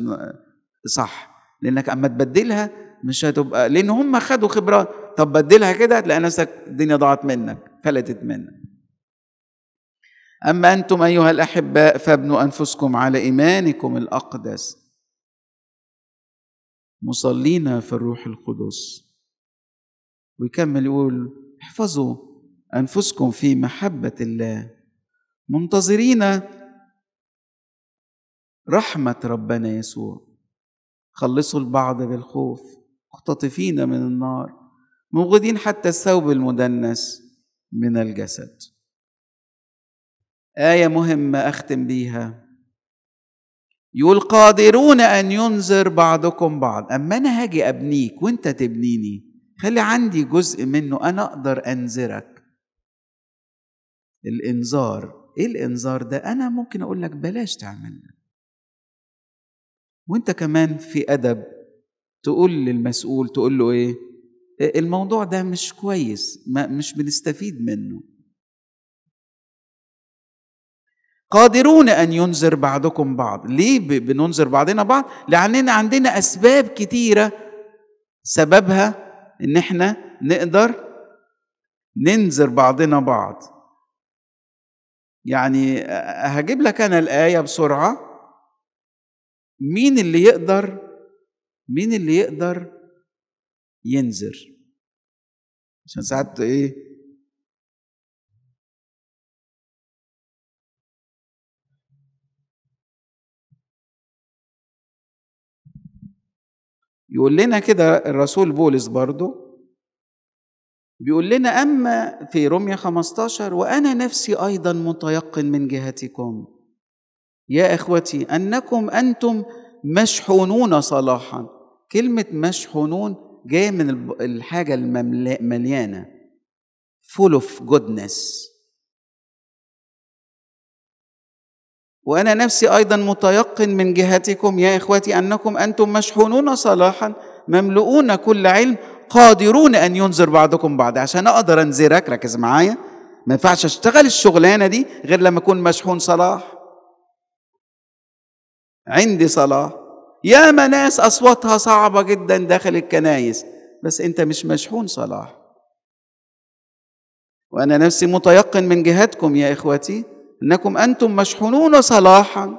S1: صح لانك اما تبدلها مش هتبقى لان هم خدوا خبرات طب بدلها كده هتلاقي نفسك الدنيا ضاعت منك فلتت منك اما انتم ايها الاحباء فابنوا انفسكم على ايمانكم الاقدس مصلينا في الروح القدس ويكمل يقول احفظوا أنفسكم في محبة الله منتظرين رحمة ربنا يسوع خلصوا البعض بالخوف مختطفين من النار موجودين حتى الثوب المدنس من الجسد آية مهمة أختم بيها يقول قادرون أن ينذر بعضكم بعض أما أنا هاجي أبنيك وأنت تبنيني خلي عندي جزء منه انا اقدر انذرك الانذار ايه الانذار ده انا ممكن اقول لك بلاش تعمل ده وانت كمان في ادب تقول للمسؤول تقول له ايه الموضوع ده مش كويس ما مش بنستفيد منه قادرون ان ينذر بعضكم بعض ليه بننذر بعضنا بعض لاننا عندنا اسباب كتيره سببها ان احنا نقدر ننذر بعضنا بعض يعني هجيب لك انا الايه بسرعه مين اللي يقدر مين اللي يقدر
S2: ينذر عشان ساعات ايه يقول لنا كده الرسول بولس برضه بيقول لنا أما في رمية
S1: 15 وأنا نفسي أيضا متيقن من جهتكم يا إخوتي أنكم أنتم مشحونون صلاحا كلمة مشحونون جاية من الحاجة المليانة full of goodness وانا نفسي ايضا متيقن من جهتكم يا اخوتي انكم انتم مشحونون صلاحا مملؤون كل علم قادرون ان ينذر بعضكم بعض عشان اقدر انذرك ركز معايا ما ينفعش اشتغل الشغلانه دي غير لما اكون مشحون صلاح عندي صلاح ياما ناس اصواتها صعبه جدا داخل الكنايس بس انت مش مشحون صلاح وانا نفسي متيقن من جهتكم يا اخوتي انكم انتم مشحونون صلاحا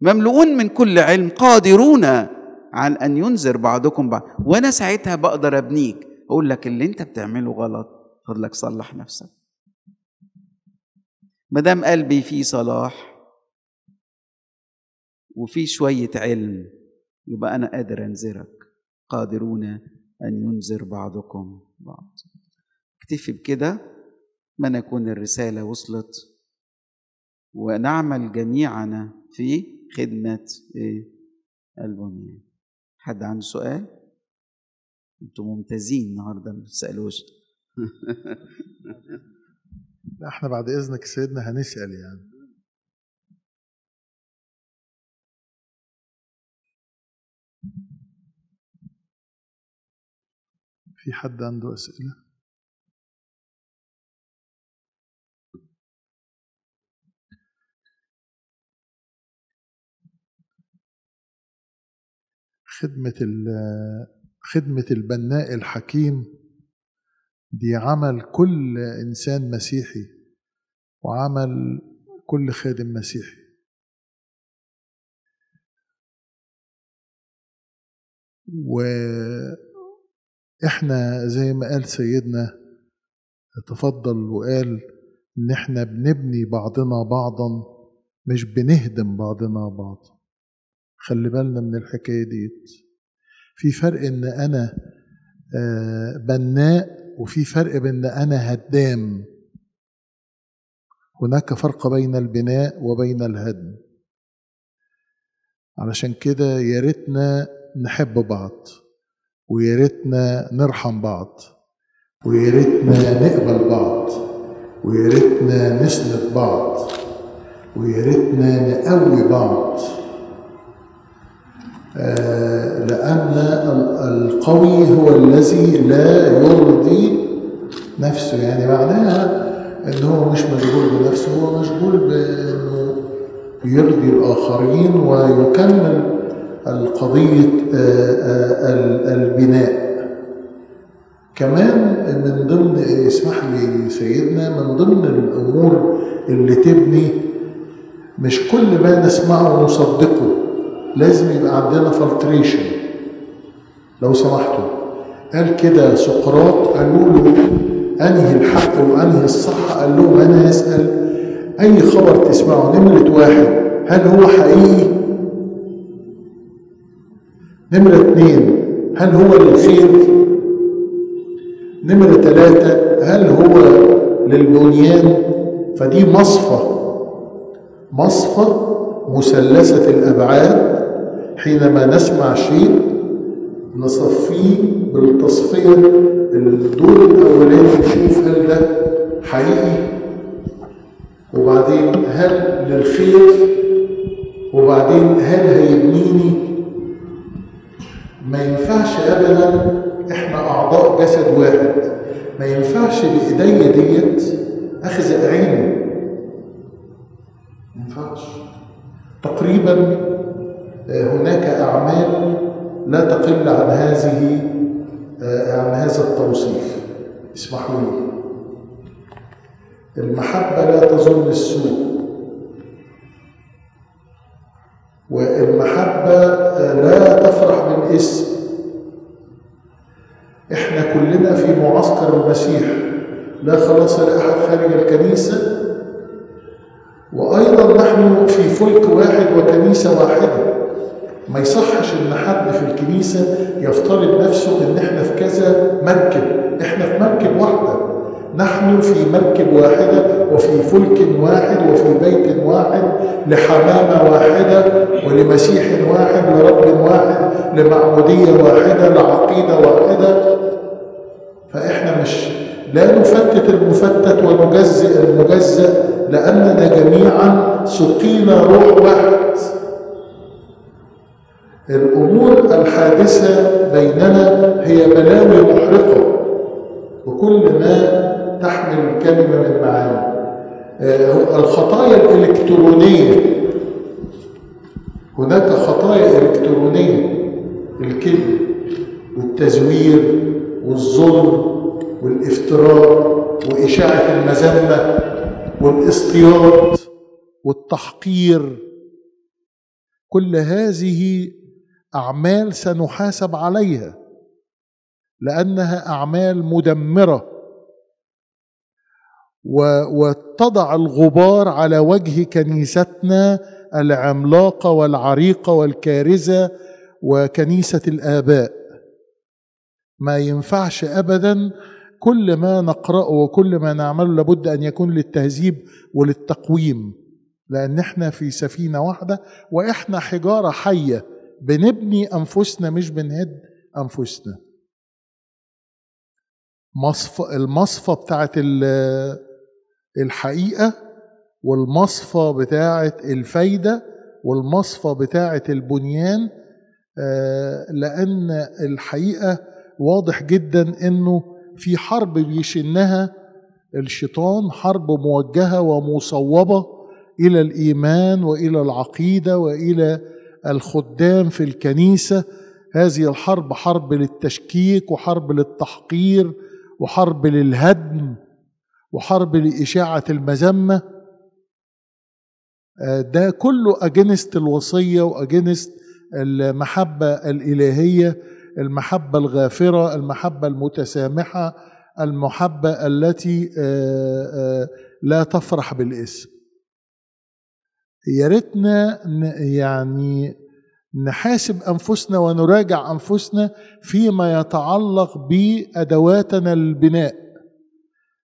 S1: مملؤون من كل علم قادرون عن ان ينذر بعضكم بعض وانا ساعتها بقدر ابنيك اقول لك اللي انت بتعمله غلط فضلك صلح نفسك ما دام قلبي فيه صلاح وفي شويه علم يبقى انا قادر انذرك قادرون ان ينذر بعضكم بعض اكتفي بكده ما اكون الرساله وصلت ونعمل جميعنا في خدمة آه، البنيان حد عنده سؤال؟
S2: انتم ممتازين النهارده ما تسألوش لا احنا بعد اذنك سيدنا هنسأل يعني في حد عنده أسئلة؟ خدمة خدمة
S3: البناء الحكيم دي عمل كل إنسان
S2: مسيحي وعمل كل خادم مسيحي وإحنا زي ما قال سيدنا تفضل وقال
S3: إن إحنا بنبني بعضنا بعضا مش بنهدم بعضنا بعض خلي بالنا من الحكاية ديت في فرق ان انا آه، بناء وفي فرق بين انا هدام هناك فرق بين البناء وبين الهدم علشان كده يا ريتنا نحب بعض ويا ريتنا نرحم بعض ويا ريتنا نقبل بعض ويا ريتنا نسند بعض ويا ريتنا نقوي بعض لأن القوي هو الذي لا يرضي نفسه يعني معناها إن هو مش مشغول بنفسه هو مشغول بأنه يرضي الآخرين ويكمل القضية آه، آه، البناء كمان من ضمن اسمح لي سيدنا من ضمن الأمور اللي تبني مش كل ما نسمعه نصدقه لازم يبقى عندنا فلتريشن لو سمحتوا قال كده سقراط قالوا له انهي الحق وانهي الصح قال لهم انا اسال اي خبر تسمعه نمره واحد هل هو حقيقي نمره اثنين هل هو للخير نمره ثلاثه هل هو للبنيان فدي مصفى مصفى مثلثه الابعاد حينما نسمع شيء نصفيه بالتصفية الدور الأولاني نشوف هل ده حقيقي وبعدين هل للخير وبعدين هل هيبنيني ما ينفعش أبدا إحنا أعضاء جسد واحد ما ينفعش بإيديا ديت أخزق عيني ما ينفعش تقريبا هناك أعمال لا تقل عن هذه آه، عن هذا التوصيف اسمحوا لي المحبة لا تظن السوء والمحبة آه، لا تفرح بالاسم احنا كلنا في معسكر المسيح لا خلاص لأحد خارج الكنيسة وأيضا نحن في فلك واحد وكنيسة واحدة ما يصحش ان حد في الكنيسه يفترض نفسه ان احنا في كذا مركب احنا في مركب واحده نحن في مركب واحده وفي فلك واحد وفي بيت واحد لحمامه واحده ولمسيح واحد لرب واحد لمعموديه واحده لعقيده واحده فاحنا مش لا نفتت المفتت ونجزئ المجزئ لاننا جميعا سقينا روح واحد الأمور الحادثة بيننا هي بلاوي محرقة وكل ما تحمل الكلمة من معاني آه، الخطايا الإلكترونية هناك خطايا إلكترونية الكذب والتزوير والظلم والافتراء وإشاعة المذمة والاصطياد والتحقير كل هذه أعمال سنحاسب عليها لأنها أعمال مدمرة وتضع الغبار على وجه كنيستنا العملاقة والعريقة والكارثة وكنيسة الآباء ما ينفعش أبدا كل ما نقرأه وكل ما نعمله لابد أن يكون للتهذيب وللتقويم لأن احنا في سفينة واحدة وإحنا حجارة حية بنبني أنفسنا مش بنهد أنفسنا مصف المصفى بتاعت الحقيقة والمصفى بتاعت الفايدة والمصفى بتاعت البنيان آه، لأن الحقيقة واضح جدا أنه في حرب بيشنها الشيطان حرب موجهة ومصوبة إلى الإيمان وإلى العقيدة وإلى الخدام في الكنيسة هذه الحرب حرب للتشكيك وحرب للتحقير وحرب للهدم وحرب لإشاعة المذمة آه، ده كله أجنست الوصية وأجنست المحبة الإلهية المحبة الغافرة المحبة المتسامحة المحبة التي آه، آه، لا تفرح بالاسم يا ريتنا يعني نحاسب انفسنا ونراجع انفسنا فيما يتعلق بادواتنا البناء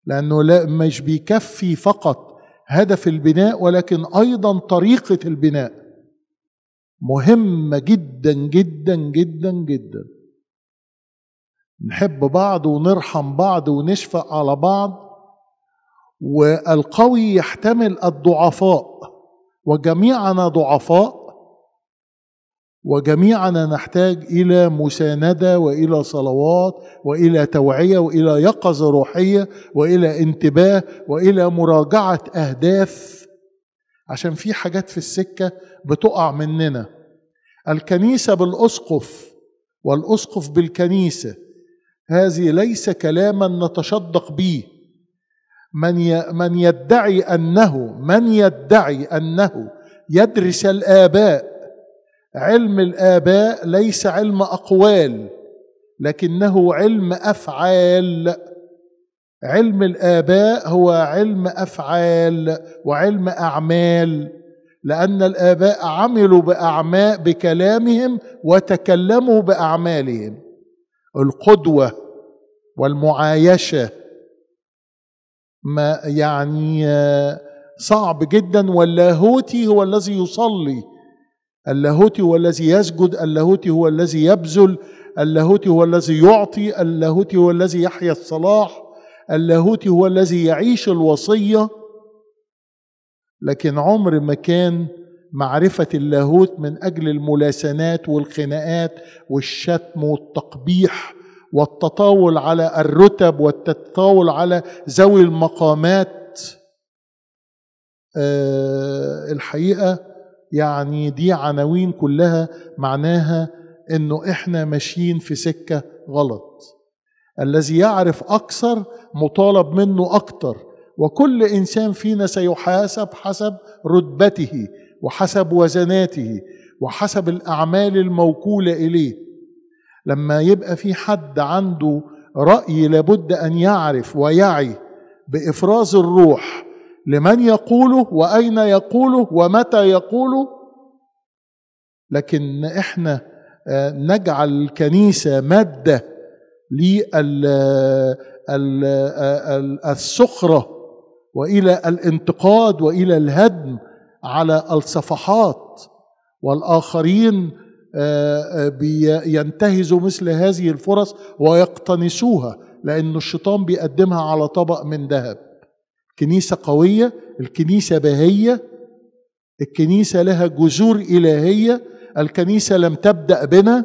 S3: لانه لا مش بيكفي فقط هدف البناء ولكن ايضا طريقه البناء مهمه جدا جدا جدا جدا نحب بعض ونرحم بعض ونشفق على بعض والقوي يحتمل الضعفاء وجميعنا ضعفاء وجميعنا نحتاج الى مسانده والى صلوات والى توعيه والى يقظه روحيه والى انتباه والى مراجعه اهداف عشان في حاجات في السكه بتقع مننا الكنيسه بالاسقف والاسقف بالكنيسه هذه ليس كلاما نتشدق به من من يدعي انه من يدعي انه يدرس الاباء علم الاباء ليس علم اقوال لكنه علم افعال علم الاباء هو علم افعال وعلم اعمال لان الاباء عملوا باعماء بكلامهم وتكلموا باعمالهم القدوه والمعايشه ما يعني آه، صعب جدا واللاهوتي هو الذي يصلي اللاهوتي هو الذي يسجد اللاهوتي هو الذي يبذل اللاهوتي هو الذي يعطي اللاهوتي هو الذي يحيا الصلاح اللاهوتي هو الذي يعيش الوصيه لكن عمر ما كان معرفه اللاهوت من اجل الملاسنات والخناقات والشتم والتقبيح والتطاول على الرتب والتطاول على ذوي المقامات آه، الحقيقه يعني دي عناوين كلها معناها انه احنا ماشيين في سكه غلط الذي يعرف اكثر مطالب منه اكثر وكل انسان فينا سيحاسب حسب رتبته وحسب وزناته وحسب الاعمال الموكوله اليه لما يبقى في حد عنده رأي لابد أن يعرف ويعي بإفراز الروح لمن يقوله وأين يقوله ومتى يقوله لكن احنا آه، نجعل الكنيسة مادة للسخرة وإلى الانتقاد وإلى الهدم على الصفحات والآخرين آه، آه، بينتهزوا مثل هذه الفرص ويقتنصوها لأن الشيطان بيقدمها على طبق من ذهب كنيسة قوية الكنيسة بهية الكنيسة لها جذور إلهية الكنيسة لم تبدأ بنا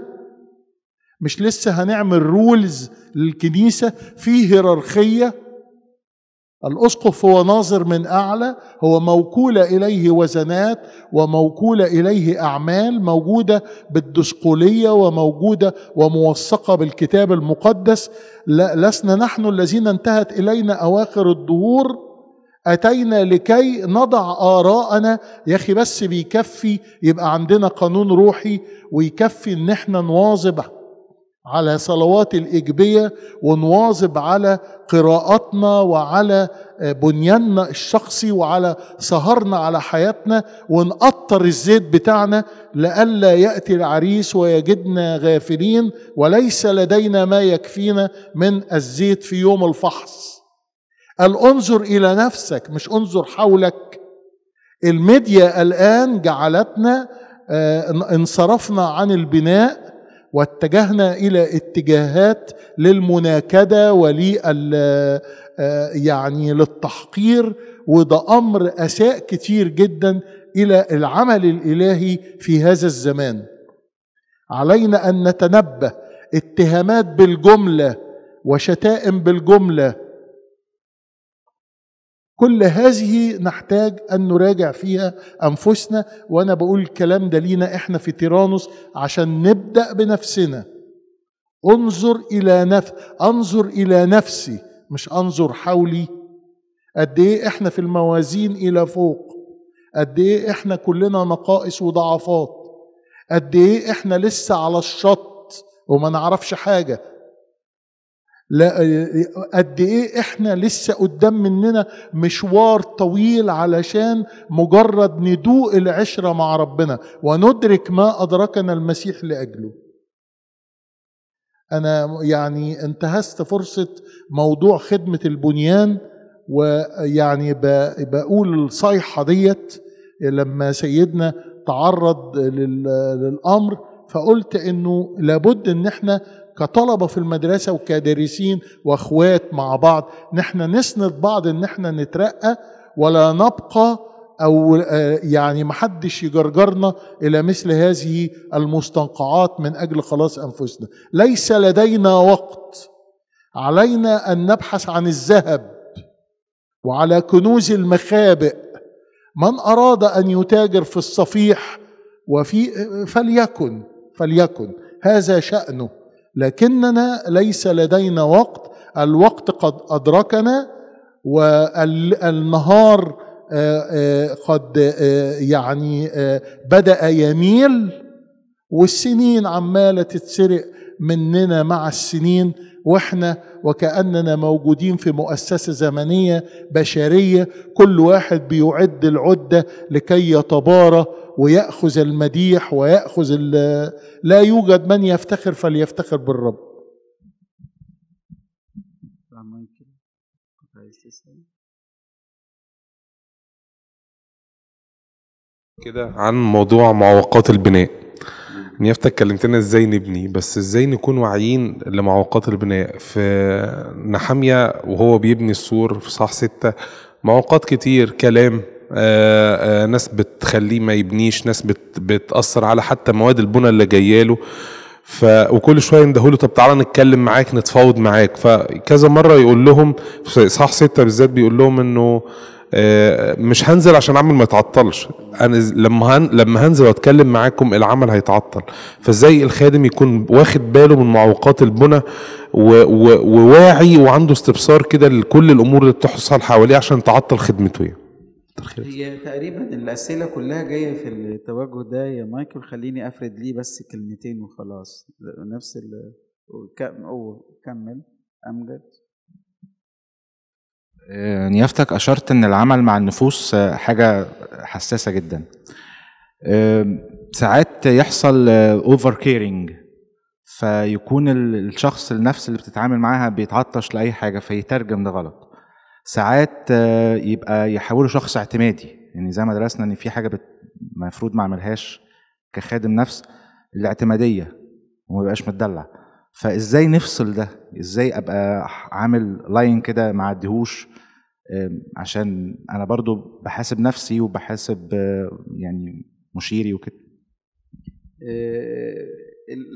S3: مش لسه هنعمل رولز للكنيسة في هيرارخية الأسقف هو ناظر من أعلى هو موكولة إليه وزنات وموكولة إليه أعمال موجودة بالدسقولية وموجودة وموثقة بالكتاب المقدس لسنا نحن الذين انتهت إلينا أواخر الدهور أتينا لكي نضع آراءنا يا أخي بس بيكفي يبقى عندنا قانون روحي ويكفي إن احنا نواظب على صلوات الإجبية ونواظب على قراءتنا وعلى آه، بنياننا الشخصي وعلى سهرنا على حياتنا ونقطر الزيت بتاعنا لئلا يأتي العريس ويجدنا غافلين وليس لدينا ما يكفينا من الزيت في يوم الفحص قال انظر إلى نفسك مش انظر حولك الميديا الآن جعلتنا آه، انصرفنا عن البناء واتجهنا الى اتجاهات للمناكده ولل آه، يعني للتحقير وده امر اساء كتير جدا الى العمل الالهي في هذا الزمان علينا ان نتنبه اتهامات بالجمله وشتائم بالجمله كل هذه نحتاج أن نراجع فيها أنفسنا وأنا بقول الكلام ده لينا إحنا في تيرانوس عشان نبدأ بنفسنا انظر إلى نف أنظر إلى نفسي مش أنظر حولي قد إيه إحنا في الموازين إلى فوق قد إيه إحنا كلنا نقائص وضعفات قد إيه إحنا لسه على الشط وما نعرفش حاجة لا قد ايه احنا لسه قدام مننا مشوار طويل علشان مجرد ندوق العشره مع ربنا وندرك ما ادركنا المسيح لاجله انا يعني انتهزت فرصه موضوع خدمه البنيان ويعني بقول الصيحه ديت لما سيدنا تعرض للامر فقلت انه لابد ان احنا كطلبة في المدرسة وكدارسين وأخوات مع بعض نحن نسند بعض إن إحنا نترقى ولا نبقى أو آه، يعني محدش يجرجرنا إلى مثل هذه المستنقعات من أجل خلاص أنفسنا ليس لدينا وقت علينا أن نبحث عن الذهب وعلى كنوز المخابئ من أراد أن يتاجر في الصفيح وفي آه، فليكن فليكن هذا شأنه لكننا ليس لدينا وقت الوقت قد أدركنا والنهار آه، آه، قد آه، يعني بدأ يميل والسنين عمالة تتسرق مننا مع السنين واحنا وكأننا موجودين في مؤسسة زمنية بشرية كل واحد بيعد العدة لكي يتبارى ويأخذ المديح ويأخذ لا يوجد من يفتخر فليفتخر بالرب
S4: كده عن موضوع معوقات البناء نيافتك كلمتنا ازاي نبني بس ازاي نكون واعيين لمعوقات البناء في نحامية وهو بيبني السور في صح ستة معوقات كتير كلام آه، آه، ناس بتخليه ما يبنيش ناس بت بتاثر على حتى مواد البنى اللي جايه له ف وكل شويه يندهوله طب تعالى نتكلم معاك نتفاوض معاك فكذا مره يقول لهم في اصحاح سته بالذات بيقول لهم انه آه، مش هنزل عشان عمل ما يتعطلش انا لما هن... لما هنزل واتكلم معاكم العمل هيتعطل فازاي الخادم يكون واخد باله من معوقات البنى و... و... وواعي وعنده استبصار كده لكل الامور اللي بتحصل حواليه عشان تعطل خدمته يعني. ترخيص.
S1: هي تقريبا الاسئله كلها جايه في التوجه ده يا مايكل خليني افرد ليه بس كلمتين وخلاص نفس ال كمل امجد
S2: آه، نيافتك اشرت ان
S1: العمل مع النفوس آه، حاجه حساسه جدا آه، ساعات يحصل اوفر كيرنج فيكون الشخص النفس اللي بتتعامل معاها بيتعطش لاي حاجه فيترجم ده غلط ساعات آه، يبقى يحوله شخص اعتمادي يعني زي ما درسنا ان في حاجه المفروض ما اعملهاش كخادم نفس الاعتماديه وما بقاش متدلع فازاي نفصل ده ازاي ابقى عامل لاين كده ما عديهوش عشان انا برضو بحاسب نفسي وبحاسب آه، يعني مشيري وكده آه،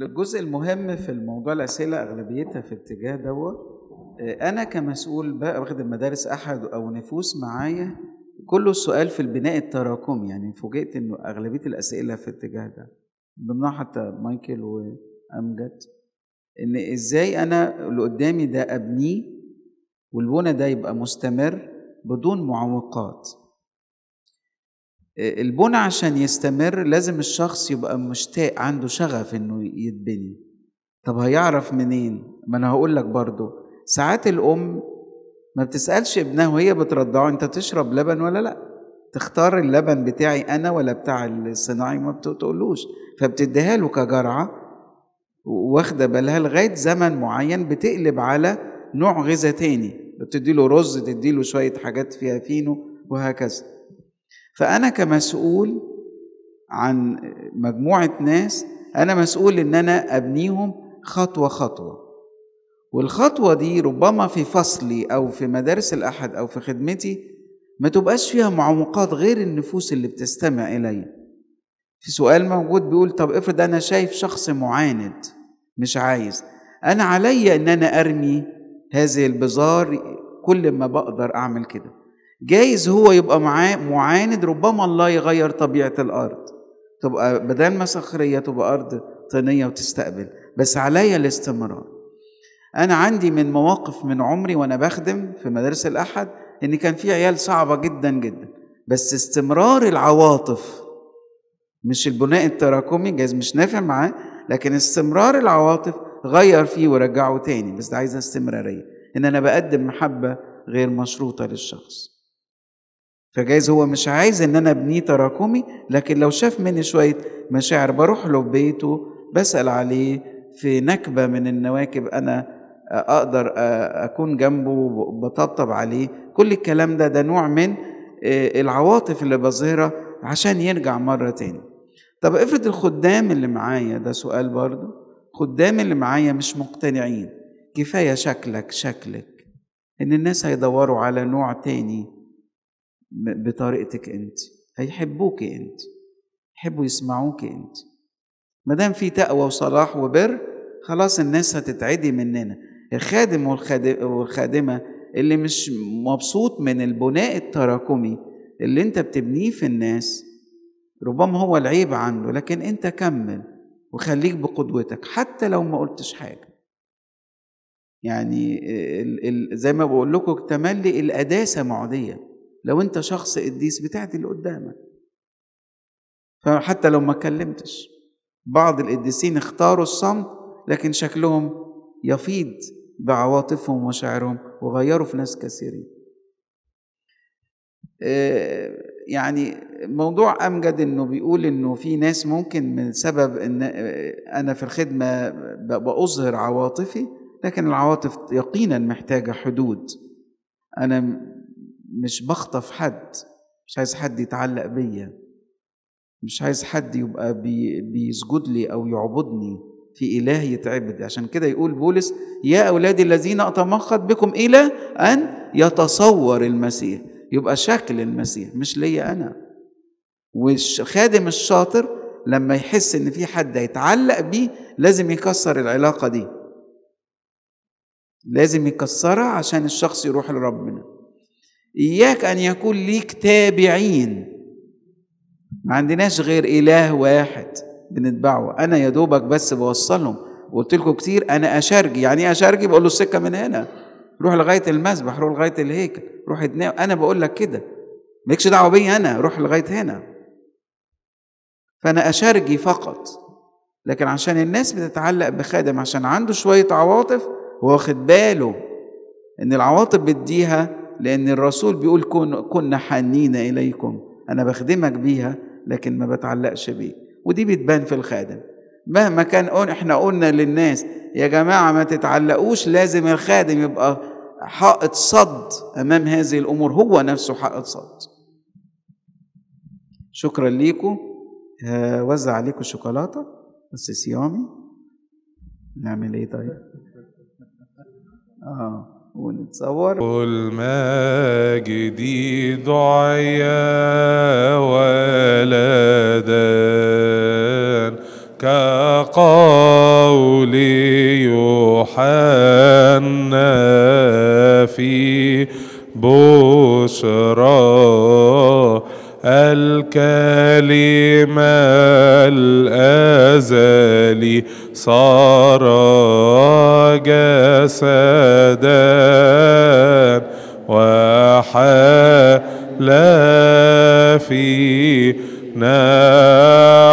S1: الجزء المهم في الموضوع الاسئله اغلبيتها في اتجاه دوت آه، انا كمسؤول واخد المدارس احد او نفوس معايا كله السؤال في البناء التراكمي يعني فوجئت انه اغلبيه الاسئله في الاتجاه ده ضمنها حتى مايكل وامجد ان ازاي انا اللي قدامي ده ابنيه والبنى ده يبقى مستمر بدون معوقات آه، البنى عشان يستمر لازم الشخص يبقى مشتاق عنده شغف انه يتبني طب هيعرف منين ما انا هقول لك برضه ساعات الأم ما بتسألش ابنها وهي بترضعه أنت تشرب لبن ولا لأ تختار اللبن بتاعي أنا ولا بتاع الصناعي ما بتقولوش فبتديها له كجرعة واخدة بالها لغاية زمن معين بتقلب على نوع غذاء تاني بتديله رز تديله شوية حاجات فيها فينو وهكذا فأنا كمسؤول عن مجموعة ناس أنا مسؤول إن أنا أبنيهم خطوة خطوة والخطوة دي ربما في فصلي أو في مدارس الأحد أو في خدمتي ما تبقاش فيها معوقات غير النفوس اللي بتستمع إلي في سؤال موجود بيقول طب افرض أنا شايف شخص معاند مش عايز أنا عليا إن أنا أرمي هذه البزار كل ما بقدر أعمل كده جايز هو يبقى معاه معاند ربما الله يغير طبيعة الأرض تبقى بدل ما صخرية تبقى أرض طينية وتستقبل بس عليا الاستمرار انا عندي من مواقف من عمري وانا بخدم في مدارس الاحد ان كان في عيال صعبه جدا جدا بس استمرار العواطف مش البناء التراكمي جايز مش نافع معاه لكن استمرار العواطف غير فيه ورجعه تاني بس ده عايزه استمراريه ان انا بقدم محبه غير مشروطه للشخص فجايز هو مش عايز ان انا ابنيه تراكمي لكن لو شاف مني شويه مشاعر بروح له بيته بسال عليه في نكبه من النواكب انا اقدر اكون جنبه بطبطب عليه كل الكلام ده ده نوع من آه، العواطف اللي بظهرها عشان يرجع مرة تاني طب افرض الخدام اللي معايا ده سؤال برضه خدام اللي معايا مش مقتنعين كفاية شكلك شكلك ان الناس هيدوروا على نوع تاني بطريقتك انت هيحبوك انت يحبوا يسمعوك انت ما دام في تقوى وصلاح وبر خلاص الناس هتتعدي مننا الخادم والخادمه اللي مش مبسوط من البناء التراكمي اللي انت بتبنيه في الناس ربما هو العيب عنده لكن انت كمل وخليك بقدوتك حتى لو ما قلتش حاجه يعني زي ما بقول لكم تملي القداسه معديه لو انت شخص قديس بتعدي اللي قدامك فحتى لو ما كلمتش بعض القديسين اختاروا الصمت لكن شكلهم يفيض بعواطفهم ومشاعرهم وغيروا في ناس كثيرين آه، يعني موضوع امجد انه بيقول انه في ناس ممكن من سبب ان آه، انا في الخدمه باظهر عواطفي لكن العواطف يقينا محتاجه حدود انا مش بخطف حد مش عايز حد يتعلق بيا مش عايز حد يبقى بيسجد لي او يعبدني في إله يتعبد عشان كده يقول بولس يا أولادي الذين أتمخض بكم إلى أن يتصور المسيح يبقى شكل المسيح مش ليا أنا والخادم الشاطر لما يحس إن في حد هيتعلق بيه لازم يكسر العلاقة دي لازم يكسرها عشان الشخص يروح لربنا إياك أن يكون ليك تابعين ما عندناش غير إله واحد بنتبعه انا يا دوبك بس بوصلهم وقلت لكم كتير انا اشارجي يعني ايه اشارجي بقول له السكه من هنا روح لغايه المسبح روح لغايه الهيكل روح اتناو. انا بقول لك كده مالكش دعوه بيا انا روح لغايه هنا فانا اشارجي فقط لكن عشان الناس بتتعلق بخادم عشان عنده شويه عواطف واخد باله ان العواطف بتديها لان الرسول بيقول كن كنا حنين اليكم انا بخدمك بيها لكن ما بتعلقش بيك ودي بتبان في الخادم مهما كان قول احنا قلنا للناس يا جماعة ما تتعلقوش لازم الخادم يبقى حائط صد أمام هذه الأمور هو نفسه حائط صد شكرا ليكم آه، وزع عليكم شوكولاتة بس صيامي نعمل ايه طيب
S2: اه
S4: ونتصور قل ما جديد عيا ولدان كقول يوحنا في بشرى الكلمة الأزلي صار جسدا في فينا